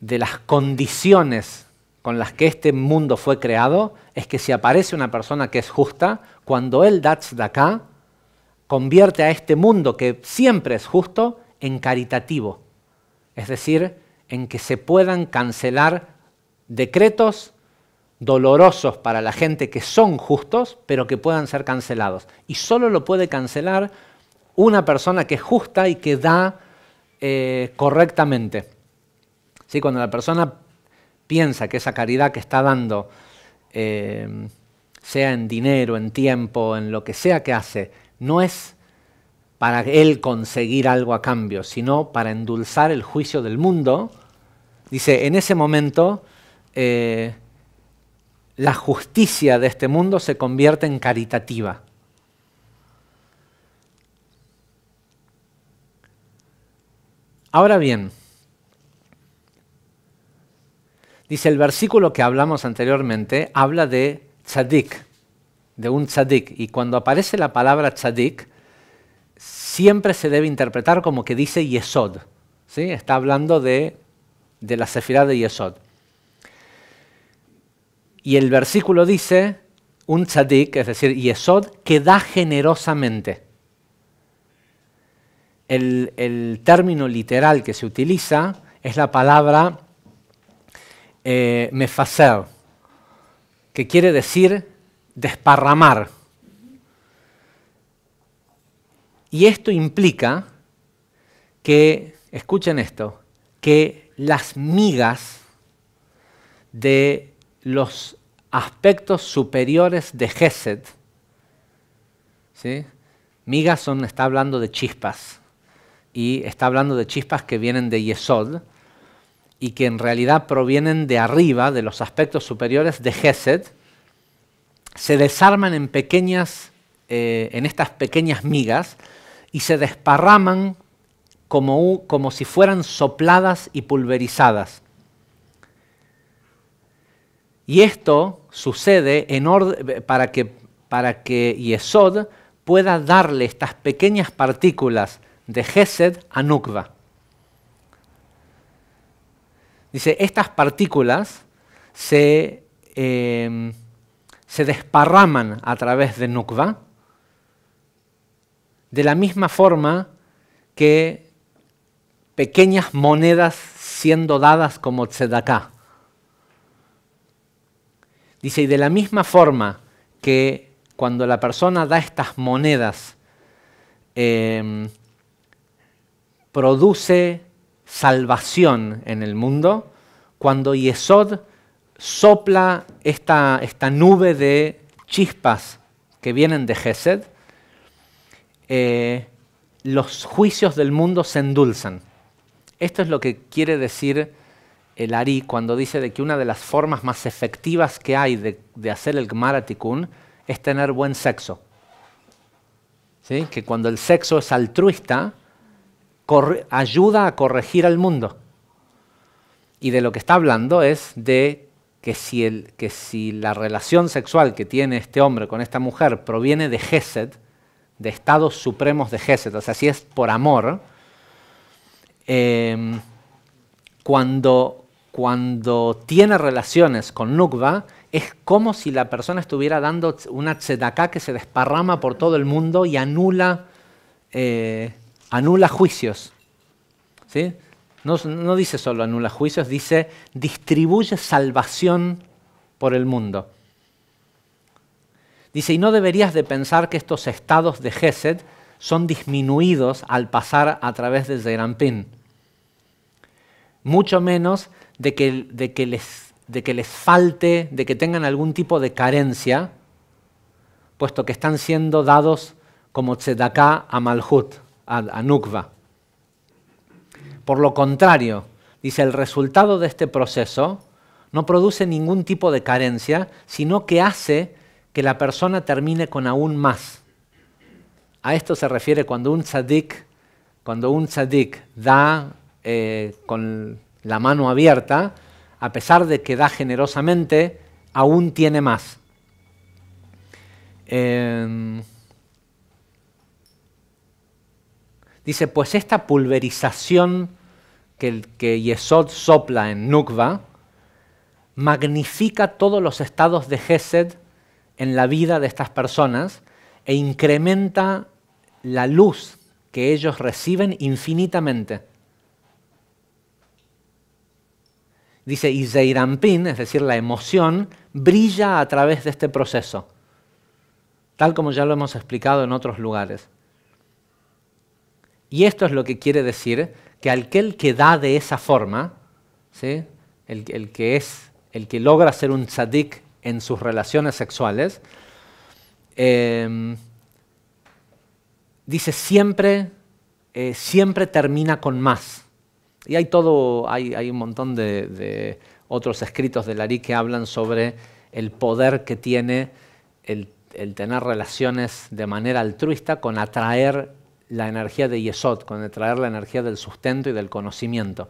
de las condiciones con las que este mundo fue creado es que si aparece una persona que es justa, cuando él da acá, convierte a este mundo que siempre es justo en caritativo. Es decir, en que se puedan cancelar decretos dolorosos para la gente que son justos, pero que puedan ser cancelados. Y solo lo puede cancelar una persona que es justa y que da eh, correctamente. Cuando la persona piensa que esa caridad que está dando, eh, sea en dinero, en tiempo, en lo que sea que hace, no es para él conseguir algo a cambio, sino para endulzar el juicio del mundo, dice, en ese momento eh, la justicia de este mundo se convierte en caritativa. Ahora bien, Dice, el versículo que hablamos anteriormente habla de tzadik, de un tzadik. Y cuando aparece la palabra tzadik, siempre se debe interpretar como que dice yesod. ¿sí? Está hablando de, la sefirá de yesod. Y el versículo dice, un tzadik, es decir, yesod, que da generosamente. El, el término literal que se utiliza es la palabra eh, que quiere decir desparramar. Y esto implica que, escuchen esto, que las migas de los aspectos superiores de Gesed, migas son, está hablando de chispas, y está hablando de chispas que vienen de Yesod, y que en realidad provienen de arriba, de los aspectos superiores de Gesed, se desarman en pequeñas, eh, en estas pequeñas migas y se desparraman como, como si fueran sopladas y pulverizadas. Y esto sucede para que, para que Yesod pueda darle estas pequeñas partículas de Gesed a Nukva. Dice, estas partículas em, se, desparraman a través de Nukva de la misma forma que pequeñas monedas siendo dadas como tzedaká. Dice, y de la misma forma que cuando la persona da estas monedas, em, produce salvación en el mundo cuando Yesod sopla esta, nube de chispas que vienen de Gesed, eh, los juicios del mundo se endulzan. Esto es lo que quiere decir el Ari cuando dice de que una de las formas más efectivas que hay de, hacer el Gmaratikun es tener buen sexo. ¿Sí? Que cuando el sexo es altruista, ayuda a corregir al mundo. Y de lo que está hablando es de que si, el, que si la relación sexual que tiene este hombre con esta mujer proviene de Gesed, de estados supremos de Gesed, o sea, si es por amor, em, cuando, cuando tiene relaciones con Nukva, es como si la persona estuviera dando una tzedaká que se desparrama por todo el mundo y anula eh, anula juicios. ¿sí? No, dice solo anula juicios, dice distribuye salvación por el mundo. Dice, y no deberías de pensar que estos estados de Gesed son disminuidos al pasar a través de Zerampin. Mucho menos de que, de, que les, de que les falte, de que tengan algún tipo de carencia, puesto que están siendo dados como tzedaká a Malhut a Nukva. Por lo contrario, dice, el resultado de este proceso no produce ningún tipo de carencia, sino que hace que la persona termine con aún más. A esto se refiere cuando un tzadik, cuando un da eh, con la mano abierta, a pesar de que da generosamente, aún tiene más. Em, Dice, pues esta pulverización que, que Yesod sopla en Nukva magnifica todos los estados de Gesed en la vida de estas personas e incrementa la luz que ellos reciben infinitamente. Dice, y es decir, la emoción, brilla a través de este proceso, tal como ya lo hemos explicado en otros lugares. Y esto es lo que quiere decir que aquel que da de esa forma, el, que es, el que logra ser un tzadik en sus relaciones sexuales, em, dice siempre, eh, siempre termina con más. Y hay todo, hay, un montón de, otros escritos de Larí que hablan sobre el poder que tiene el, el tener relaciones de manera altruista con atraer la energía de Yesod, con traer la energía del sustento y del conocimiento.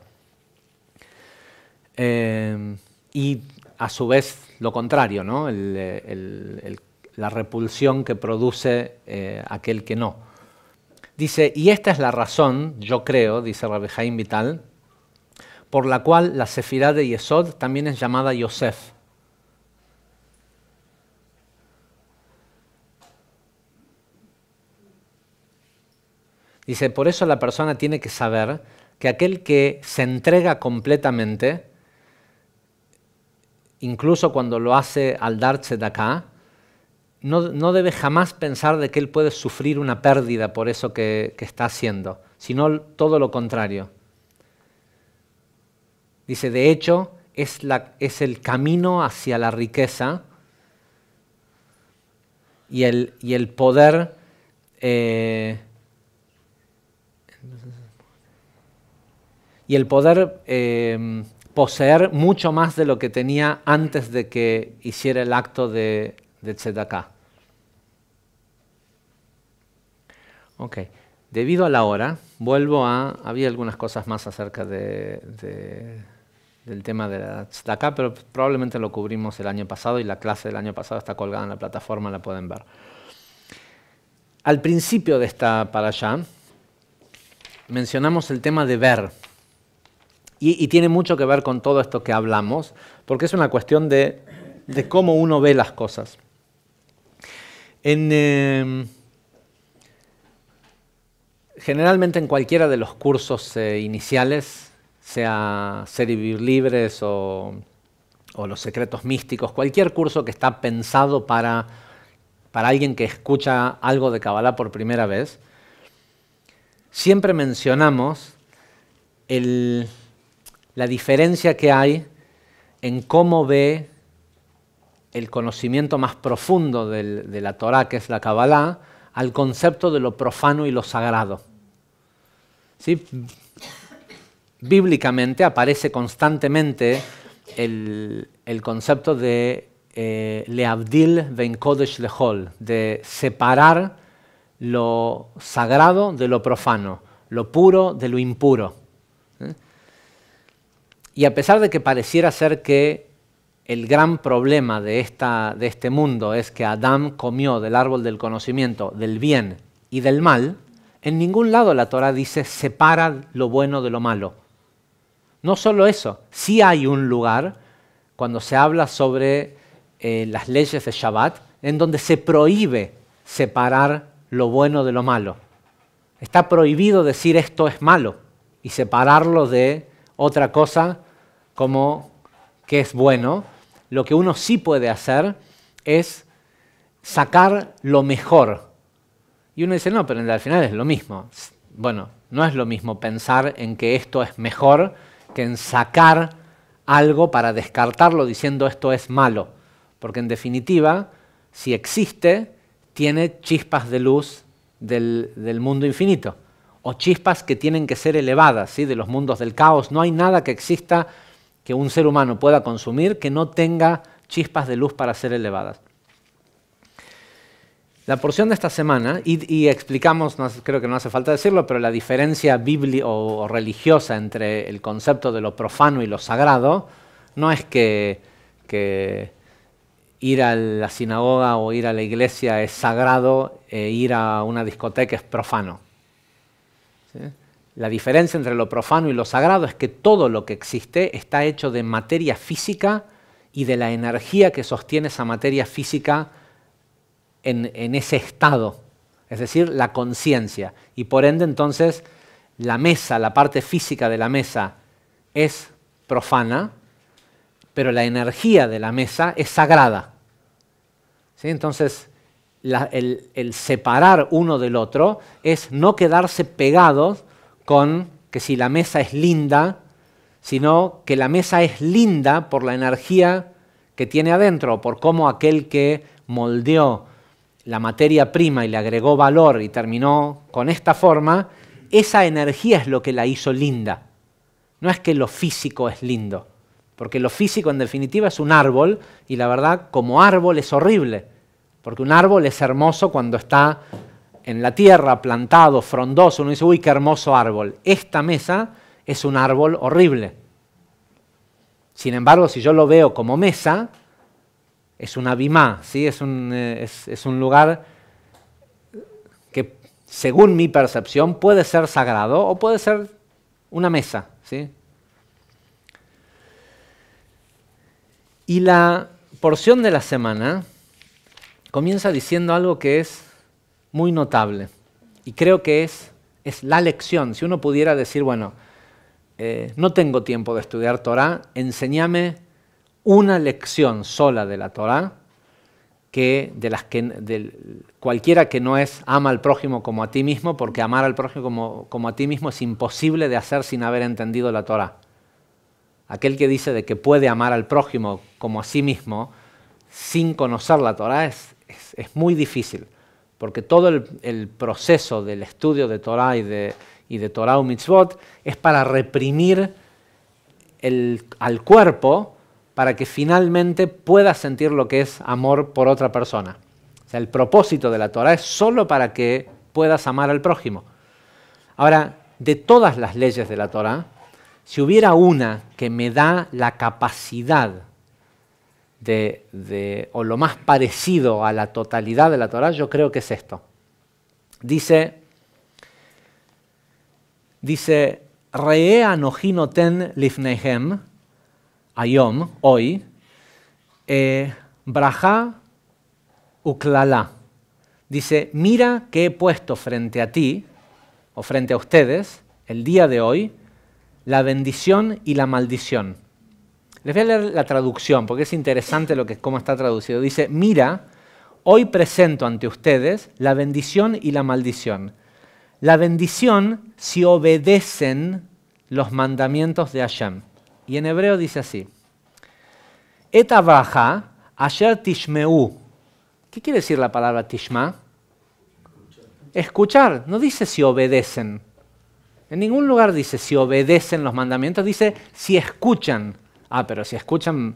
Eh, y a su vez lo contrario, ¿no? la repulsión que produce eh, aquel que no. Dice, y esta es la razón, yo creo, dice Rabbi Haim Vital, por la cual la sefirá de Yesod también es llamada Yosef, Dice, por eso la persona tiene que saber que aquel que se entrega completamente, incluso cuando lo hace al darse de acá, no, debe jamás pensar de que él puede sufrir una pérdida por eso que, está haciendo, sino todo lo contrario. Dice, de hecho, es, la, es el camino hacia la riqueza y el, y el poder eh, y el poder eh, poseer mucho más de lo que tenía antes de que hiciera el acto de, de tzedakah. Ok, debido a la hora, vuelvo a... Había algunas cosas más acerca del tema de la tzedakah, pero probablemente lo cubrimos el año pasado y la clase del año pasado está colgada en la plataforma, la pueden ver. Al principio de esta para allá, mencionamos el tema de ver. Y, tiene mucho que ver con todo esto que hablamos, porque es una cuestión de, cómo uno ve las cosas. Em, generalmente en cualquiera de los cursos eh, iniciales, sea Ser y Vivir Libres o, Los Secretos Místicos, cualquier curso que está pensado para, para alguien que escucha algo de Kabbalah por primera vez, siempre mencionamos la diferencia que hay en cómo ve el conocimiento más profundo de la Torá, que es la Kabbalah, al concepto de lo profano y lo sagrado. Bíblicamente aparece constantemente el, concepto de eh, Leabdil Ben Kodesh Lehol, de separar lo sagrado de lo profano, lo puro de lo impuro. ¿Eh? Y a pesar de que pareciera ser que el gran problema de, esta, de este mundo es que Adán comió del árbol del conocimiento, del bien y del mal, en ningún lado la Torah dice separa lo bueno de lo malo. No solo eso, sí hay un lugar cuando se habla sobre eh, las leyes de Shabbat en donde se prohíbe separar lo bueno de lo malo. Está prohibido decir esto es malo y separarlo de otra cosa como que es bueno. Lo que uno sí puede hacer es sacar lo mejor. Y uno dice, no, pero al final es lo mismo. Bueno, no es lo mismo pensar en que esto es mejor que en sacar algo para descartarlo diciendo esto es malo. Porque en definitiva, si existe, tiene chispas de luz del, mundo infinito, o chispas que tienen que ser elevadas, ¿sí? de los mundos del caos. No hay nada que exista que un ser humano pueda consumir que no tenga chispas de luz para ser elevadas. La porción de esta semana, y, explicamos, creo que no hace falta decirlo, pero la diferencia bíblica o, religiosa entre el concepto de lo profano y lo sagrado, no es que ir a la sinagoga o ir a la iglesia es sagrado e ir a una discoteca es profano. La diferencia entre lo profano y lo sagrado es que todo lo que existe está hecho de materia física y de la energía que sostiene esa materia física en ese estado, es decir, la conciencia. Y por ende entonces la mesa, la parte física de la mesa es profana pero la energía de la mesa es sagrada. Entonces, el, el, separar uno del otro es no quedarse pegados con que si la mesa es linda, sino que la mesa es linda por la energía que tiene adentro, por cómo aquel que moldeó la materia prima y le agregó valor y terminó con esta forma, esa energía es lo que la hizo linda. No es que lo físico es lindo. Porque lo físico en definitiva es un árbol y la verdad como árbol es horrible. Porque un árbol es hermoso cuando está en la tierra, plantado, frondoso. Uno dice, uy, qué hermoso árbol. Esta mesa es un árbol horrible. Sin embargo, si yo lo veo como mesa, es un bimá, ¿sí? es, un, eh, es, es un lugar que, según mi percepción, puede ser sagrado o puede ser una mesa. ¿sí? Y la porción de la semana comienza diciendo algo que es muy notable y creo que es, es la lección. Si uno pudiera decir, bueno, eh, no tengo tiempo de estudiar Torah, enséñame una lección sola de la Torah, que de las que de cualquiera que no es ama al prójimo como a ti mismo, porque amar al prójimo como, como a ti mismo es imposible de hacer sin haber entendido la Torah aquel que dice de que puede amar al prójimo como a sí mismo sin conocer la Torah es, es, muy difícil, porque todo el, proceso del estudio de Torah y de, y de Torah o mitzvot es para reprimir el, al cuerpo para que finalmente puedas sentir lo que es amor por otra persona. O sea, el propósito de la Torah es solo para que puedas amar al prójimo. Ahora, de todas las leyes de la Torah, si hubiera una que me da la capacidad de, o lo más parecido a la totalidad de la Torah, yo creo que es esto. Dice, dice, Ree anojinoten lifnehem, ayom, hoy, eh, braja uklala. Dice, mira que he puesto frente a ti, o frente a ustedes, el día de hoy, la bendición y la maldición. Les voy a leer la traducción porque es interesante lo que, cómo está traducido. Dice, mira, hoy presento ante ustedes la bendición y la maldición. La bendición si obedecen los mandamientos de Hashem. Y en hebreo dice así. Et asher tishmeu. ¿Qué quiere decir la palabra tishma? Escuchar. No dice si obedecen. En ningún lugar dice si obedecen los mandamientos, dice si escuchan. Ah, pero si escuchan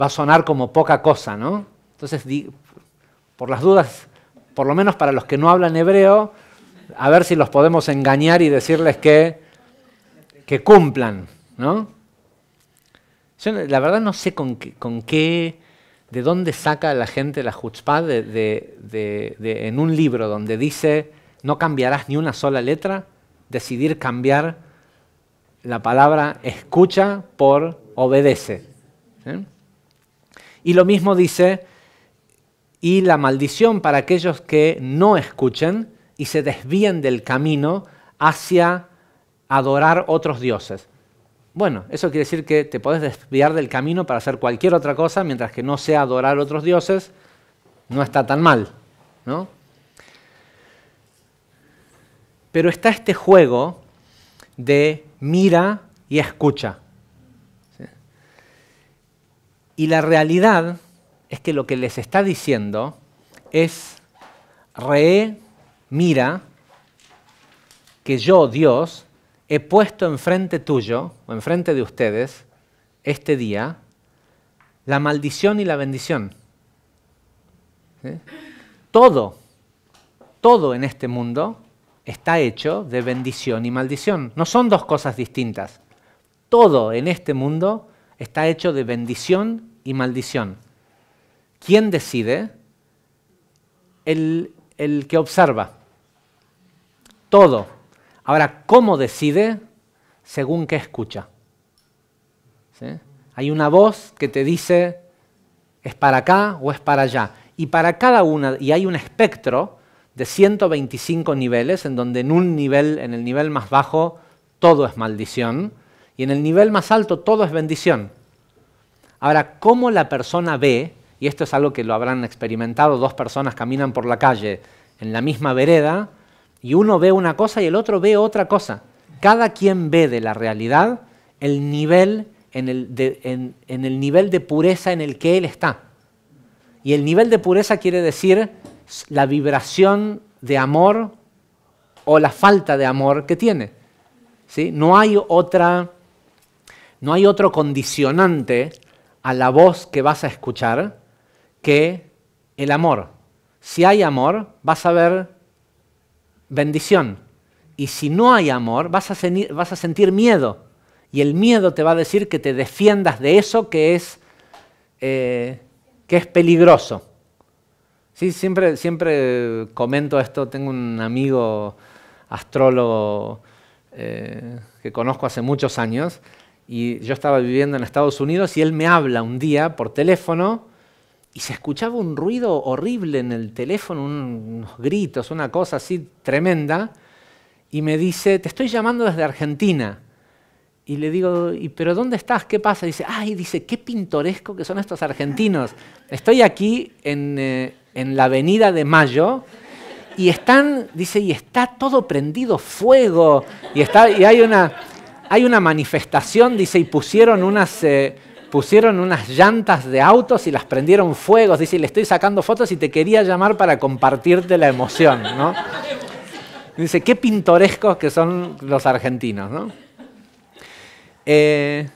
va a sonar como poca cosa, ¿no? Entonces, por las dudas, por lo menos para los que no hablan hebreo, a ver si los podemos engañar y decirles que, que cumplan, ¿no? Yo la verdad no sé con qué, con qué de dónde saca la gente la chutzpah de, en un libro donde dice no cambiarás ni una sola letra decidir cambiar la palabra escucha por obedece. ¿eh? Y lo mismo dice, y la maldición para aquellos que no escuchen y se desvíen del camino hacia adorar otros dioses. Bueno, eso quiere decir que te podés desviar del camino para hacer cualquier otra cosa, mientras que no sea adorar otros dioses, no está tan mal, ¿no? Pero está este juego de mira y escucha. Y la realidad es que lo que les está diciendo es, re, mira, que yo, Dios, he puesto enfrente tuyo, o enfrente de ustedes, este día, la maldición y la bendición. Todo, todo en este mundo está hecho de bendición y maldición. No son dos cosas distintas. Todo en este mundo está hecho de bendición y maldición. ¿Quién decide? El, que observa. Todo. Ahora, ¿cómo decide? Según qué escucha. Hay una voz que te dice, es para acá o es para allá. Y para cada una, y hay un espectro de 125 niveles, en donde en un nivel, en el nivel más bajo, todo es maldición, y en el nivel más alto todo es bendición. Ahora, ¿cómo la persona ve, y esto es algo que lo habrán experimentado, dos personas caminan por la calle en la misma vereda, y uno ve una cosa y el otro ve otra cosa. Cada quien ve de la realidad el nivel, en el, en el nivel de pureza en el que él está. Y el nivel de pureza quiere decir la vibración de amor o la falta de amor que tiene. ¿Sí? No, hay otra, no hay otro condicionante a la voz que vas a escuchar que el amor. Si hay amor, vas a ver bendición. Y si no hay amor, vas a, sentir miedo. Y el miedo te va a decir que te defiendas de eso que eh, que es peligroso. Sí, siempre, siempre comento esto, tengo un amigo astrólogo eh, que conozco hace muchos años y yo estaba viviendo en Estados Unidos y él me habla un día por teléfono y se escuchaba un ruido horrible en el teléfono, unos gritos, una cosa así tremenda, y me dice, te estoy llamando desde Argentina. Y le digo, ¿Y, ¿pero dónde estás? ¿Qué pasa? dice, ay, dice, qué pintoresco que son estos argentinos. Estoy aquí en, eh, en la avenida de Mayo y están, dice, y está todo prendido fuego y, está, y hay, una, hay una manifestación, dice, y pusieron unas... Eh, pusieron unas llantas de autos y las prendieron fuegos. Dice, le estoy sacando fotos y te quería llamar para compartirte la emoción, ¿no? Dice, qué pintorescos que son los argentinos, ¿no? Eh,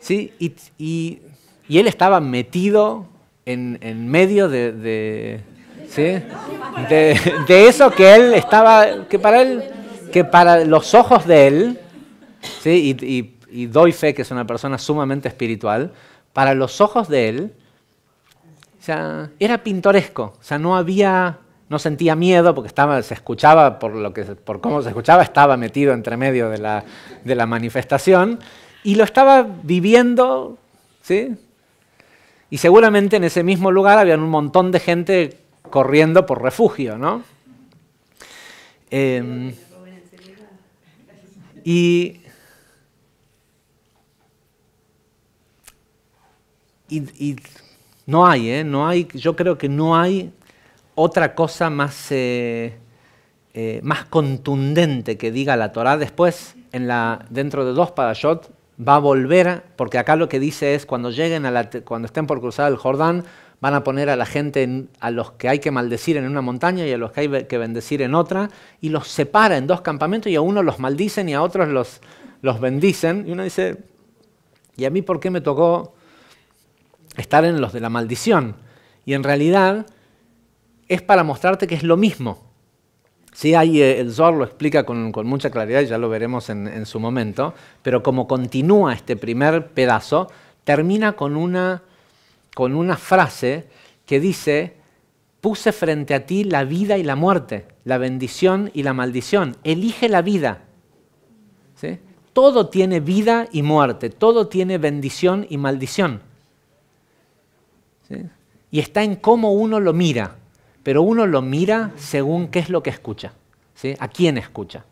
sí, y, él estaba metido en, medio de, de, eso que él estaba, que para él, que para los ojos de él, ¿sí? y, doy fe que es una persona sumamente espiritual, para los ojos de él, era pintoresco, o sea, no había, no sentía miedo porque estaba, se escuchaba por lo que, por cómo se escuchaba, estaba metido entre medio de la, de la manifestación y lo estaba viviendo, ¿sí? Y seguramente en ese mismo lugar habían un montón de gente corriendo por refugio, ¿no? Em, y, no hay, ¿eh? No hay, yo creo que no hay otra cosa más, eh, eh, más contundente que diga la Torah Después, en la, dentro de dos parashot, va a volver, porque acá lo que dice es cuando lleguen a la, cuando estén por cruzar el Jordán, van a poner a la gente, a los que hay que maldecir en una montaña y a los que hay que bendecir en otra, y los separa en dos campamentos y a uno los maldicen y a otros los, los bendicen. Y uno dice, ¿y a mí por qué me tocó estar en los de la maldición? Y en realidad es para mostrarte que es lo mismo. Sí, ahí eh, el Zor lo explica con, mucha claridad y ya lo veremos en, su momento, pero como continúa este primer pedazo, termina con una, frase que dice, puse frente a ti la vida y la muerte, la bendición y la maldición, elige la vida. Todo tiene vida y muerte, todo tiene bendición y maldición. Y está en cómo uno lo mira pero uno lo mira según qué es lo que escucha, a quién escucha.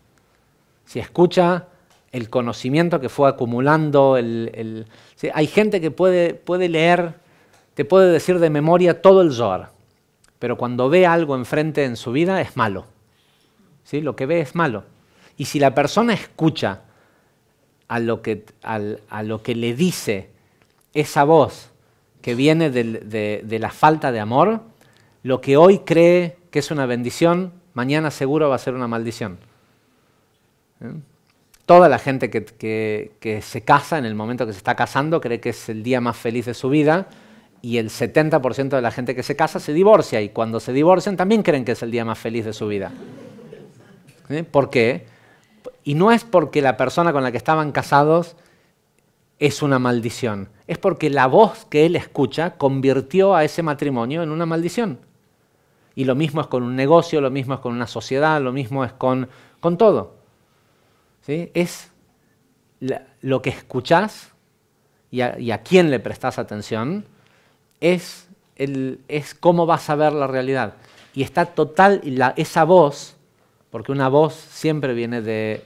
Si escucha el conocimiento que fue acumulando, el, hay gente que puede, puede leer, te puede decir de memoria todo el Zohar, pero cuando ve algo enfrente en su vida es malo. ¿sí? Lo que ve es malo. Y si la persona escucha a lo que, lo que le dice esa voz que viene de la falta de amor, lo que hoy cree que es una bendición, mañana seguro va a ser una maldición. ¿Eh? Toda la gente que, se casa en el momento que se está casando cree que es el día más feliz de su vida y el 70% de la gente que se casa se divorcia y cuando se divorcian también creen que es el día más feliz de su vida. ¿Por qué? Y no es porque la persona con la que estaban casados es una maldición, es porque la voz que él escucha convirtió a ese matrimonio en una maldición. Y lo mismo es con un negocio, lo mismo es con una sociedad, lo mismo es con, con todo. ¿Sí? Es lo que escuchás y a, quién le prestás atención, es, el, es cómo vas a ver la realidad. Y está total, esa voz, porque una voz siempre viene de,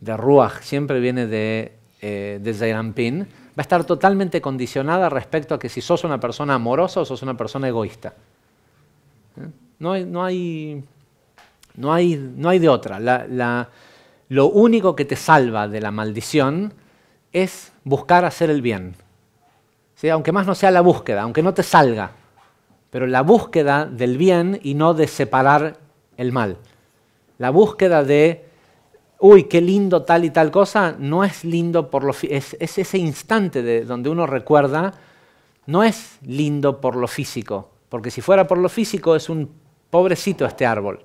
de Ruach, siempre viene de, eh, de Zayrampin, va a estar totalmente condicionada respecto a que si sos una persona amorosa o sos una persona egoísta. No hay, no hay, no hay, de otra. La, lo único que te salva de la maldición es buscar hacer el bien. Aunque más no sea la búsqueda, aunque no te salga, pero la búsqueda del bien y no de separar el mal. La búsqueda de, uy, qué lindo tal y tal cosa, no es lindo por lo... físico, es ese instante de, donde uno recuerda, no es lindo por lo físico, porque si fuera por lo físico es un pobrecito este árbol.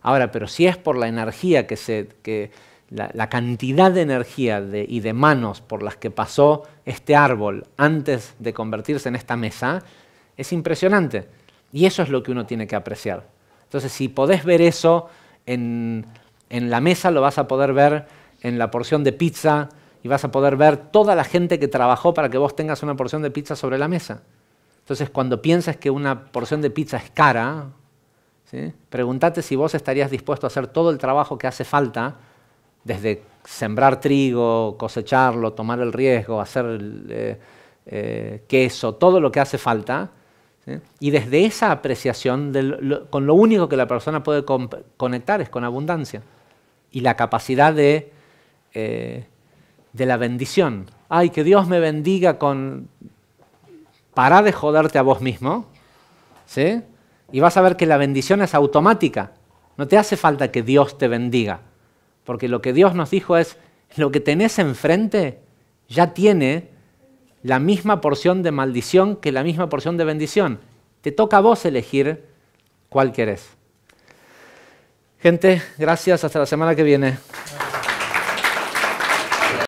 Ahora, pero si es por la energía que se... Que, la, cantidad de energía y de manos por las que pasó este árbol antes de convertirse en esta mesa es impresionante. Y eso es lo que uno tiene que apreciar. Entonces, si podés ver eso en la mesa, lo vas a poder ver en la porción de pizza y vas a poder ver toda la gente que trabajó para que vos tengas una porción de pizza sobre la mesa. Entonces, cuando piensas que una porción de pizza es cara, pregúntate si vos estarías dispuesto a hacer todo el trabajo que hace falta, desde sembrar trigo, cosecharlo, tomar el riesgo, hacer eh, eh, queso, todo lo que hace falta, Y desde esa apreciación, con lo único que la persona puede conectar es con abundancia y la capacidad eh, de, la bendición. Ay, que Dios me bendiga con para de joderte a vos mismo, ¿sí? Y vas a ver que la bendición es automática. No te hace falta que Dios te bendiga, porque lo que Dios nos dijo es, lo que tenés enfrente ya tiene la misma porción de maldición que la misma porción de bendición. Te toca a vos elegir cuál querés. Gente, gracias, hasta la semana que viene.